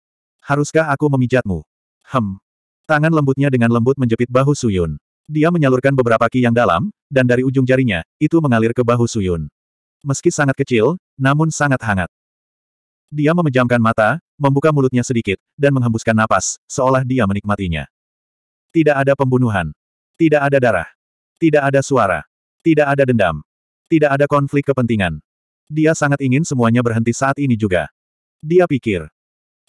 Haruskah aku memijatmu? Hem. Tangan lembutnya dengan lembut menjepit bahu Su Yun. Dia menyalurkan beberapa ki yang dalam, dan dari ujung jarinya, itu mengalir ke bahu Su Yun. Meski sangat kecil, namun sangat hangat. Dia memejamkan mata, membuka mulutnya sedikit, dan menghembuskan napas, seolah dia menikmatinya. Tidak ada pembunuhan. Tidak ada darah. Tidak ada suara. Tidak ada dendam. Tidak ada konflik kepentingan. Dia sangat ingin semuanya berhenti saat ini juga. Dia pikir.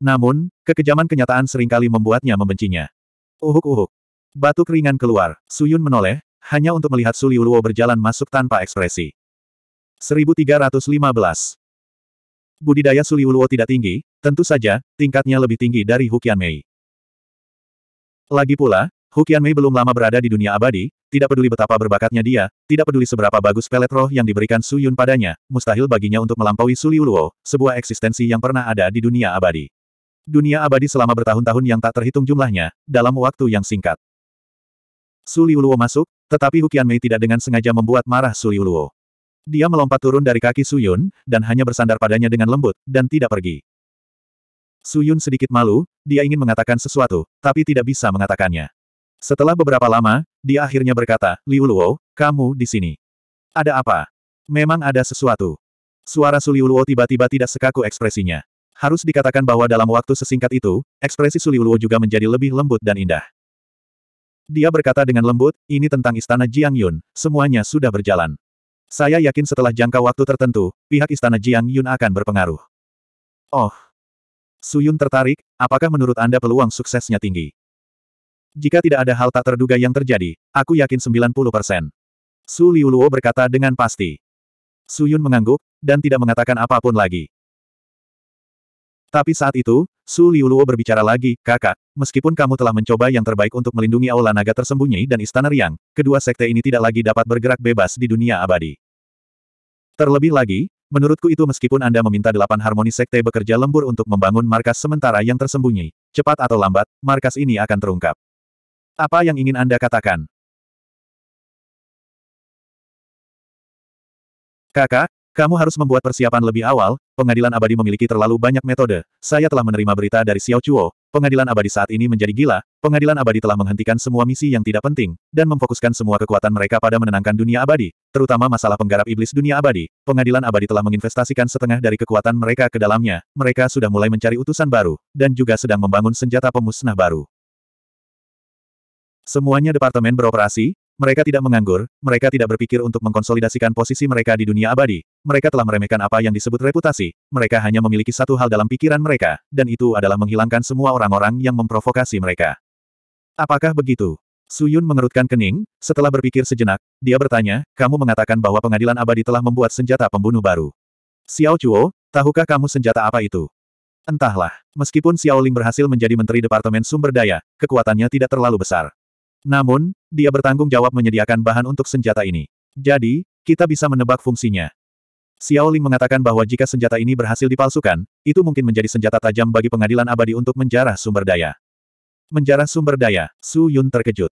Namun, kekejaman kenyataan seringkali membuatnya membencinya. Uhuk-uhuk. Batuk ringan keluar, Suyun menoleh, hanya untuk melihat Suliuluo berjalan masuk tanpa ekspresi. 1315 Budidaya Suliuluo tidak tinggi, tentu saja, tingkatnya lebih tinggi dari Hukian Mei. Lagi pula, Hukian Mei belum lama berada di dunia abadi, tidak peduli betapa berbakatnya dia, tidak peduli seberapa bagus pelet roh yang diberikan Su Yun padanya, mustahil baginya untuk melampaui Su Liu Luo, sebuah eksistensi yang pernah ada di dunia abadi. Dunia abadi selama bertahun-tahun yang tak terhitung jumlahnya, dalam waktu yang singkat. Su Liu Luo masuk, tetapi Hukian Mei tidak dengan sengaja membuat marah Su Liu Luo. Dia melompat turun dari kaki Su Yun, dan hanya bersandar padanya dengan lembut, dan tidak pergi. Su Yun sedikit malu, dia ingin mengatakan sesuatu, tapi tidak bisa mengatakannya. Setelah beberapa lama, dia akhirnya berkata, Liu Luo, kamu di sini. Ada apa? Memang ada sesuatu. Suara Liu Luo tiba-tiba tidak sekaku ekspresinya. Harus dikatakan bahwa dalam waktu sesingkat itu, ekspresi Liu Luo juga menjadi lebih lembut dan indah. Dia berkata dengan lembut, ini tentang istana Jiang Yun, semuanya sudah berjalan. Saya yakin setelah jangka waktu tertentu, pihak istana Jiang Yun akan berpengaruh. Oh. Su Yun tertarik, apakah menurut Anda peluang suksesnya tinggi? Jika tidak ada hal tak terduga yang terjadi, aku yakin 90 persen. Su Liuluo berkata dengan pasti. Su Yun mengangguk, dan tidak mengatakan apapun lagi. Tapi saat itu, Su Liuluo berbicara lagi, kakak, meskipun kamu telah mencoba yang terbaik untuk melindungi Aula Naga tersembunyi dan Istana Riang, kedua sekte ini tidak lagi dapat bergerak bebas di dunia abadi. Terlebih lagi, menurutku itu meskipun Anda meminta delapan harmoni sekte bekerja lembur untuk membangun markas sementara yang tersembunyi, cepat atau lambat, markas ini akan terungkap. Apa yang ingin Anda katakan? Kakak, kamu harus membuat persiapan lebih awal, pengadilan abadi memiliki terlalu banyak metode. Saya telah menerima berita dari Xiao Chuo, pengadilan abadi saat ini menjadi gila, pengadilan abadi telah menghentikan semua misi yang tidak penting, dan memfokuskan semua kekuatan mereka pada menenangkan dunia abadi, terutama masalah penggarap iblis dunia abadi. Pengadilan abadi telah menginvestasikan setengah dari kekuatan mereka ke dalamnya, mereka sudah mulai mencari utusan baru, dan juga sedang membangun senjata pemusnah baru. Semuanya departemen beroperasi, mereka tidak menganggur, mereka tidak berpikir untuk mengkonsolidasikan posisi mereka di dunia abadi, mereka telah meremehkan apa yang disebut reputasi, mereka hanya memiliki satu hal dalam pikiran mereka, dan itu adalah menghilangkan semua orang-orang yang memprovokasi mereka. Apakah begitu? Suyun mengerutkan kening, setelah berpikir sejenak, dia bertanya, kamu mengatakan bahwa pengadilan abadi telah membuat senjata pembunuh baru. Xiao Chuo, tahukah kamu senjata apa itu? Entahlah, meskipun Xiao Ling berhasil menjadi Menteri Departemen Sumber Daya, kekuatannya tidak terlalu besar. Namun, dia bertanggung jawab menyediakan bahan untuk senjata ini. Jadi, kita bisa menebak fungsinya. Xiao Ling mengatakan bahwa jika senjata ini berhasil dipalsukan, itu mungkin menjadi senjata tajam bagi pengadilan abadi untuk menjarah sumber daya. Menjarah sumber daya, Su Yun terkejut.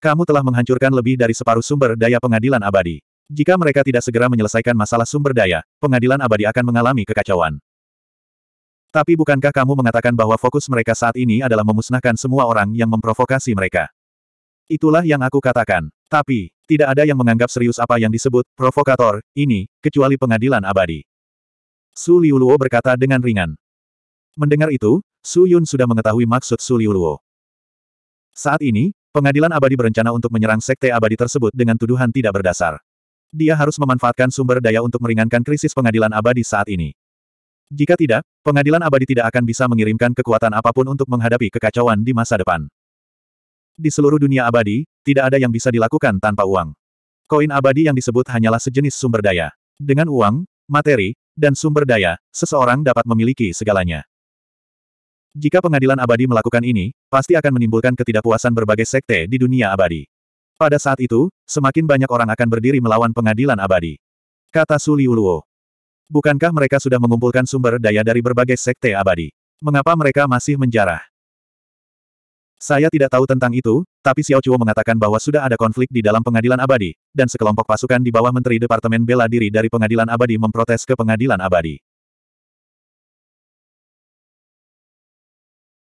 Kamu telah menghancurkan lebih dari separuh sumber daya pengadilan abadi. Jika mereka tidak segera menyelesaikan masalah sumber daya, pengadilan abadi akan mengalami kekacauan. Tapi bukankah kamu mengatakan bahwa fokus mereka saat ini adalah memusnahkan semua orang yang memprovokasi mereka? Itulah yang aku katakan. Tapi, tidak ada yang menganggap serius apa yang disebut provokator ini, kecuali pengadilan abadi. Su Liuluo berkata dengan ringan. Mendengar itu, Su Yun sudah mengetahui maksud Su Liuluo. Saat ini, pengadilan abadi berencana untuk menyerang sekte abadi tersebut dengan tuduhan tidak berdasar. Dia harus memanfaatkan sumber daya untuk meringankan krisis pengadilan abadi saat ini. Jika tidak, pengadilan abadi tidak akan bisa mengirimkan kekuatan apapun untuk menghadapi kekacauan di masa depan. Di seluruh dunia abadi, tidak ada yang bisa dilakukan tanpa uang. Koin abadi yang disebut hanyalah sejenis sumber daya. Dengan uang, materi, dan sumber daya, seseorang dapat memiliki segalanya. Jika pengadilan abadi melakukan ini, pasti akan menimbulkan ketidakpuasan berbagai sekte di dunia abadi. Pada saat itu, semakin banyak orang akan berdiri melawan pengadilan abadi. Kata Suli Uluo. Bukankah mereka sudah mengumpulkan sumber daya dari berbagai sekte abadi? Mengapa mereka masih menjarah? Saya tidak tahu tentang itu, tapi Xiao Chuo mengatakan bahwa sudah ada konflik di dalam pengadilan abadi, dan sekelompok pasukan di bawah Menteri Departemen Bela Diri dari pengadilan abadi memprotes ke pengadilan abadi.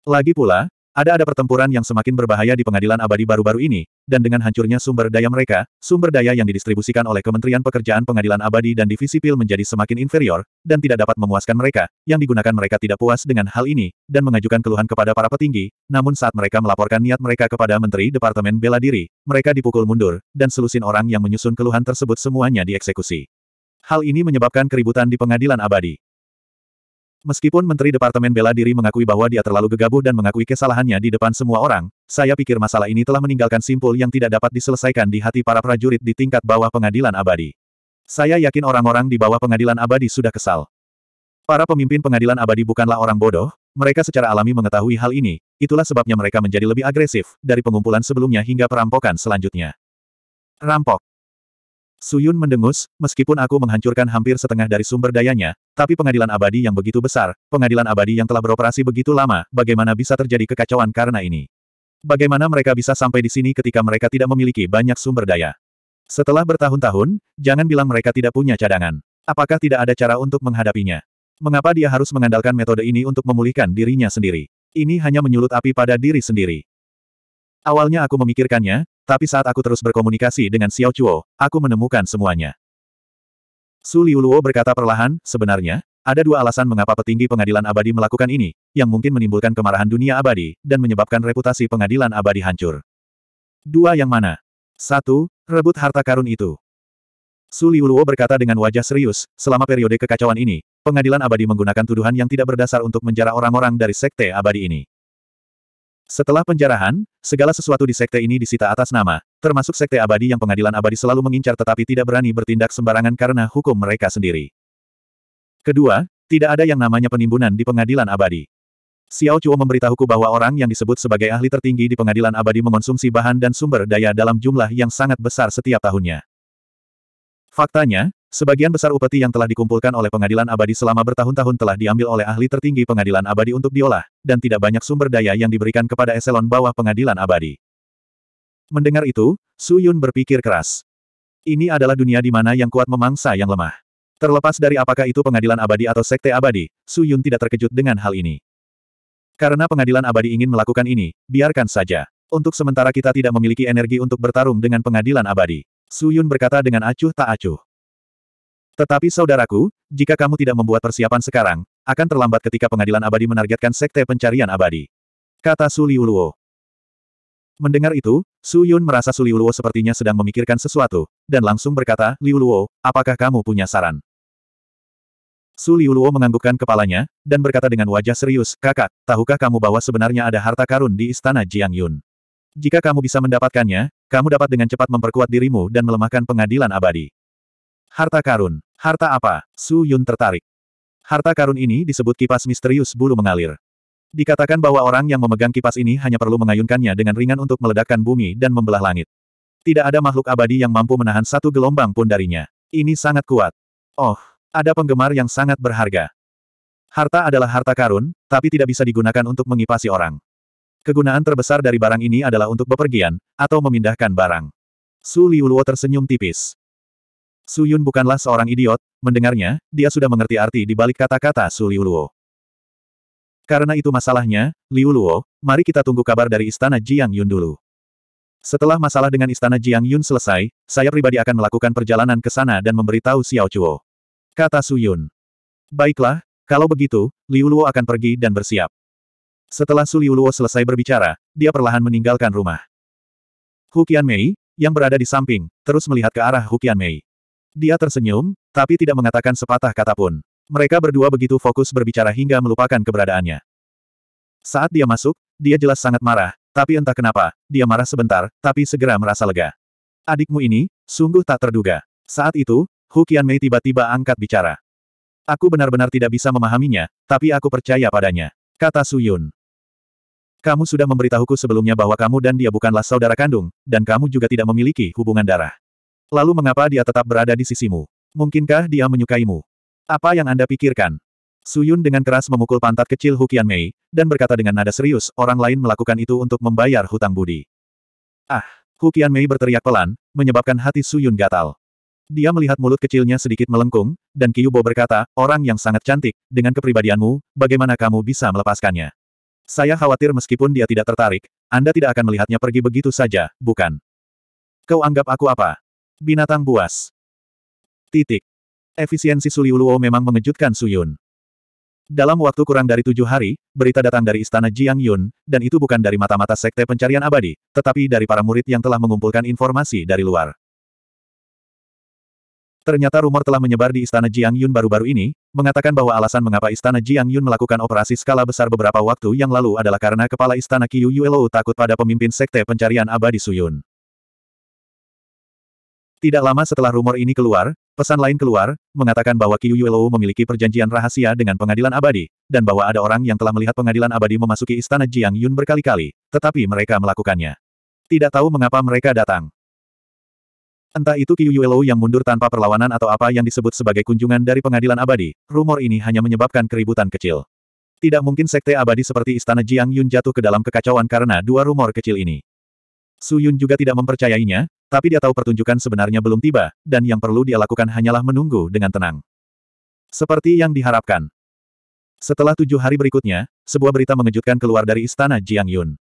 Lagi pula, ada-ada pertempuran yang semakin berbahaya di pengadilan abadi baru-baru ini, dan dengan hancurnya sumber daya mereka, sumber daya yang didistribusikan oleh Kementerian Pekerjaan Pengadilan Abadi dan Divisi Pil menjadi semakin inferior, dan tidak dapat memuaskan mereka, yang digunakan mereka tidak puas dengan hal ini, dan mengajukan keluhan kepada para petinggi, namun saat mereka melaporkan niat mereka kepada Menteri Departemen Bela Diri, mereka dipukul mundur, dan selusin orang yang menyusun keluhan tersebut semuanya dieksekusi. Hal ini menyebabkan keributan di pengadilan abadi. Meskipun Menteri Departemen Bela Diri mengakui bahwa dia terlalu gegabah dan mengakui kesalahannya di depan semua orang, saya pikir masalah ini telah meninggalkan simpul yang tidak dapat diselesaikan di hati para prajurit di tingkat bawah pengadilan abadi. Saya yakin orang-orang di bawah pengadilan abadi sudah kesal. Para pemimpin pengadilan abadi bukanlah orang bodoh, mereka secara alami mengetahui hal ini, itulah sebabnya mereka menjadi lebih agresif, dari pengumpulan sebelumnya hingga perampokan selanjutnya. Rampok. Suyun mendengus, meskipun aku menghancurkan hampir setengah dari sumber dayanya, tapi pengadilan abadi yang begitu besar, pengadilan abadi yang telah beroperasi begitu lama, bagaimana bisa terjadi kekacauan karena ini? Bagaimana mereka bisa sampai di sini ketika mereka tidak memiliki banyak sumber daya? Setelah bertahun-tahun, jangan bilang mereka tidak punya cadangan. Apakah tidak ada cara untuk menghadapinya? Mengapa dia harus mengandalkan metode ini untuk memulihkan dirinya sendiri? Ini hanya menyulut api pada diri sendiri. Awalnya aku memikirkannya, tapi saat aku terus berkomunikasi dengan Xiao Chuo, aku menemukan semuanya. Su Luo berkata perlahan, sebenarnya, ada dua alasan mengapa petinggi pengadilan abadi melakukan ini, yang mungkin menimbulkan kemarahan dunia abadi, dan menyebabkan reputasi pengadilan abadi hancur. Dua yang mana? Satu, rebut harta karun itu. Su Luo berkata dengan wajah serius, selama periode kekacauan ini, pengadilan abadi menggunakan tuduhan yang tidak berdasar untuk menjara orang-orang dari sekte abadi ini. Setelah penjarahan, segala sesuatu di sekte ini disita atas nama, termasuk sekte abadi yang pengadilan abadi selalu mengincar tetapi tidak berani bertindak sembarangan karena hukum mereka sendiri. Kedua, tidak ada yang namanya penimbunan di pengadilan abadi. Xiao Chuo memberitahuku bahwa orang yang disebut sebagai ahli tertinggi di pengadilan abadi mengonsumsi bahan dan sumber daya dalam jumlah yang sangat besar setiap tahunnya. Faktanya, Sebagian besar upeti yang telah dikumpulkan oleh pengadilan abadi selama bertahun-tahun telah diambil oleh ahli tertinggi pengadilan abadi untuk diolah, dan tidak banyak sumber daya yang diberikan kepada eselon bawah pengadilan abadi. Mendengar itu, Su Yun berpikir keras. Ini adalah dunia di mana yang kuat memangsa yang lemah. Terlepas dari apakah itu pengadilan abadi atau sekte abadi, Su Yun tidak terkejut dengan hal ini. Karena pengadilan abadi ingin melakukan ini, biarkan saja. Untuk sementara kita tidak memiliki energi untuk bertarung dengan pengadilan abadi. Su Yun berkata dengan acuh tak acuh. Tetapi saudaraku, jika kamu tidak membuat persiapan sekarang, akan terlambat ketika pengadilan abadi menargetkan sekte pencarian abadi. Kata Su Liuluo. Mendengar itu, Su Yun merasa Su Liuluo sepertinya sedang memikirkan sesuatu, dan langsung berkata, Liuluo, apakah kamu punya saran? Su Liuluo menganggukkan kepalanya, dan berkata dengan wajah serius, Kakak, tahukah kamu bahwa sebenarnya ada harta karun di istana Jiang Yun? Jika kamu bisa mendapatkannya, kamu dapat dengan cepat memperkuat dirimu dan melemahkan pengadilan abadi. Harta karun. Harta apa? Su Yun tertarik. Harta karun ini disebut kipas misterius bulu mengalir. Dikatakan bahwa orang yang memegang kipas ini hanya perlu mengayunkannya dengan ringan untuk meledakkan bumi dan membelah langit. Tidak ada makhluk abadi yang mampu menahan satu gelombang pun darinya. Ini sangat kuat. Oh, ada penggemar yang sangat berharga. Harta adalah harta karun, tapi tidak bisa digunakan untuk mengipasi orang. Kegunaan terbesar dari barang ini adalah untuk bepergian, atau memindahkan barang. Su Liuluo tersenyum tipis. Su Yun bukanlah seorang idiot, mendengarnya, dia sudah mengerti arti di balik kata-kata Su Liuluo. Karena itu masalahnya, Liuluo, mari kita tunggu kabar dari Istana Jiang Yun dulu. Setelah masalah dengan Istana Jiang Yun selesai, saya pribadi akan melakukan perjalanan ke sana dan memberitahu Xiao Chuo. Kata Su Yun. Baiklah, kalau begitu, Liuluo akan pergi dan bersiap. Setelah Su Liuluo selesai berbicara, dia perlahan meninggalkan rumah. Hu Mei yang berada di samping, terus melihat ke arah Hu Mei. Dia tersenyum, tapi tidak mengatakan sepatah kata pun. Mereka berdua begitu fokus berbicara hingga melupakan keberadaannya. Saat dia masuk, dia jelas sangat marah, tapi entah kenapa, dia marah sebentar, tapi segera merasa lega. Adikmu ini, sungguh tak terduga. Saat itu, Hu Qianmei tiba-tiba angkat bicara. Aku benar-benar tidak bisa memahaminya, tapi aku percaya padanya. Kata Su Yun. Kamu sudah memberitahuku sebelumnya bahwa kamu dan dia bukanlah saudara kandung, dan kamu juga tidak memiliki hubungan darah. Lalu mengapa dia tetap berada di sisimu? Mungkinkah dia menyukaimu? Apa yang Anda pikirkan? Suyun dengan keras memukul pantat kecil Hukian Mei, dan berkata dengan nada serius, orang lain melakukan itu untuk membayar hutang budi. Ah! Hukian Mei berteriak pelan, menyebabkan hati Suyun gatal. Dia melihat mulut kecilnya sedikit melengkung, dan Kyubo berkata, orang yang sangat cantik, dengan kepribadianmu, bagaimana kamu bisa melepaskannya? Saya khawatir meskipun dia tidak tertarik, Anda tidak akan melihatnya pergi begitu saja, bukan? Kau anggap aku apa? Binatang buas. Titik. Efisiensi Suliuluo memang mengejutkan Suyun. Dalam waktu kurang dari tujuh hari, berita datang dari istana Jiang Yun, dan itu bukan dari mata-mata sekte pencarian abadi, tetapi dari para murid yang telah mengumpulkan informasi dari luar. Ternyata rumor telah menyebar di istana Jiang Yun baru-baru ini, mengatakan bahwa alasan mengapa istana Jiang Yun melakukan operasi skala besar beberapa waktu yang lalu adalah karena kepala istana Qiu Yuelou takut pada pemimpin sekte pencarian abadi Suyun. Tidak lama setelah rumor ini keluar, pesan lain keluar, mengatakan bahwa Qiu Yuelou memiliki perjanjian rahasia dengan pengadilan abadi, dan bahwa ada orang yang telah melihat pengadilan abadi memasuki istana Jiang Yun berkali-kali, tetapi mereka melakukannya. Tidak tahu mengapa mereka datang. Entah itu Qiu Yuelou yang mundur tanpa perlawanan atau apa yang disebut sebagai kunjungan dari pengadilan abadi, rumor ini hanya menyebabkan keributan kecil. Tidak mungkin sekte abadi seperti istana Jiang Yun jatuh ke dalam kekacauan karena dua rumor kecil ini. Su Yun juga tidak mempercayainya, tapi dia tahu pertunjukan sebenarnya belum tiba, dan yang perlu dia lakukan hanyalah menunggu dengan tenang. Seperti yang diharapkan. Setelah tujuh hari berikutnya, sebuah berita mengejutkan keluar dari istana Jiang Yun.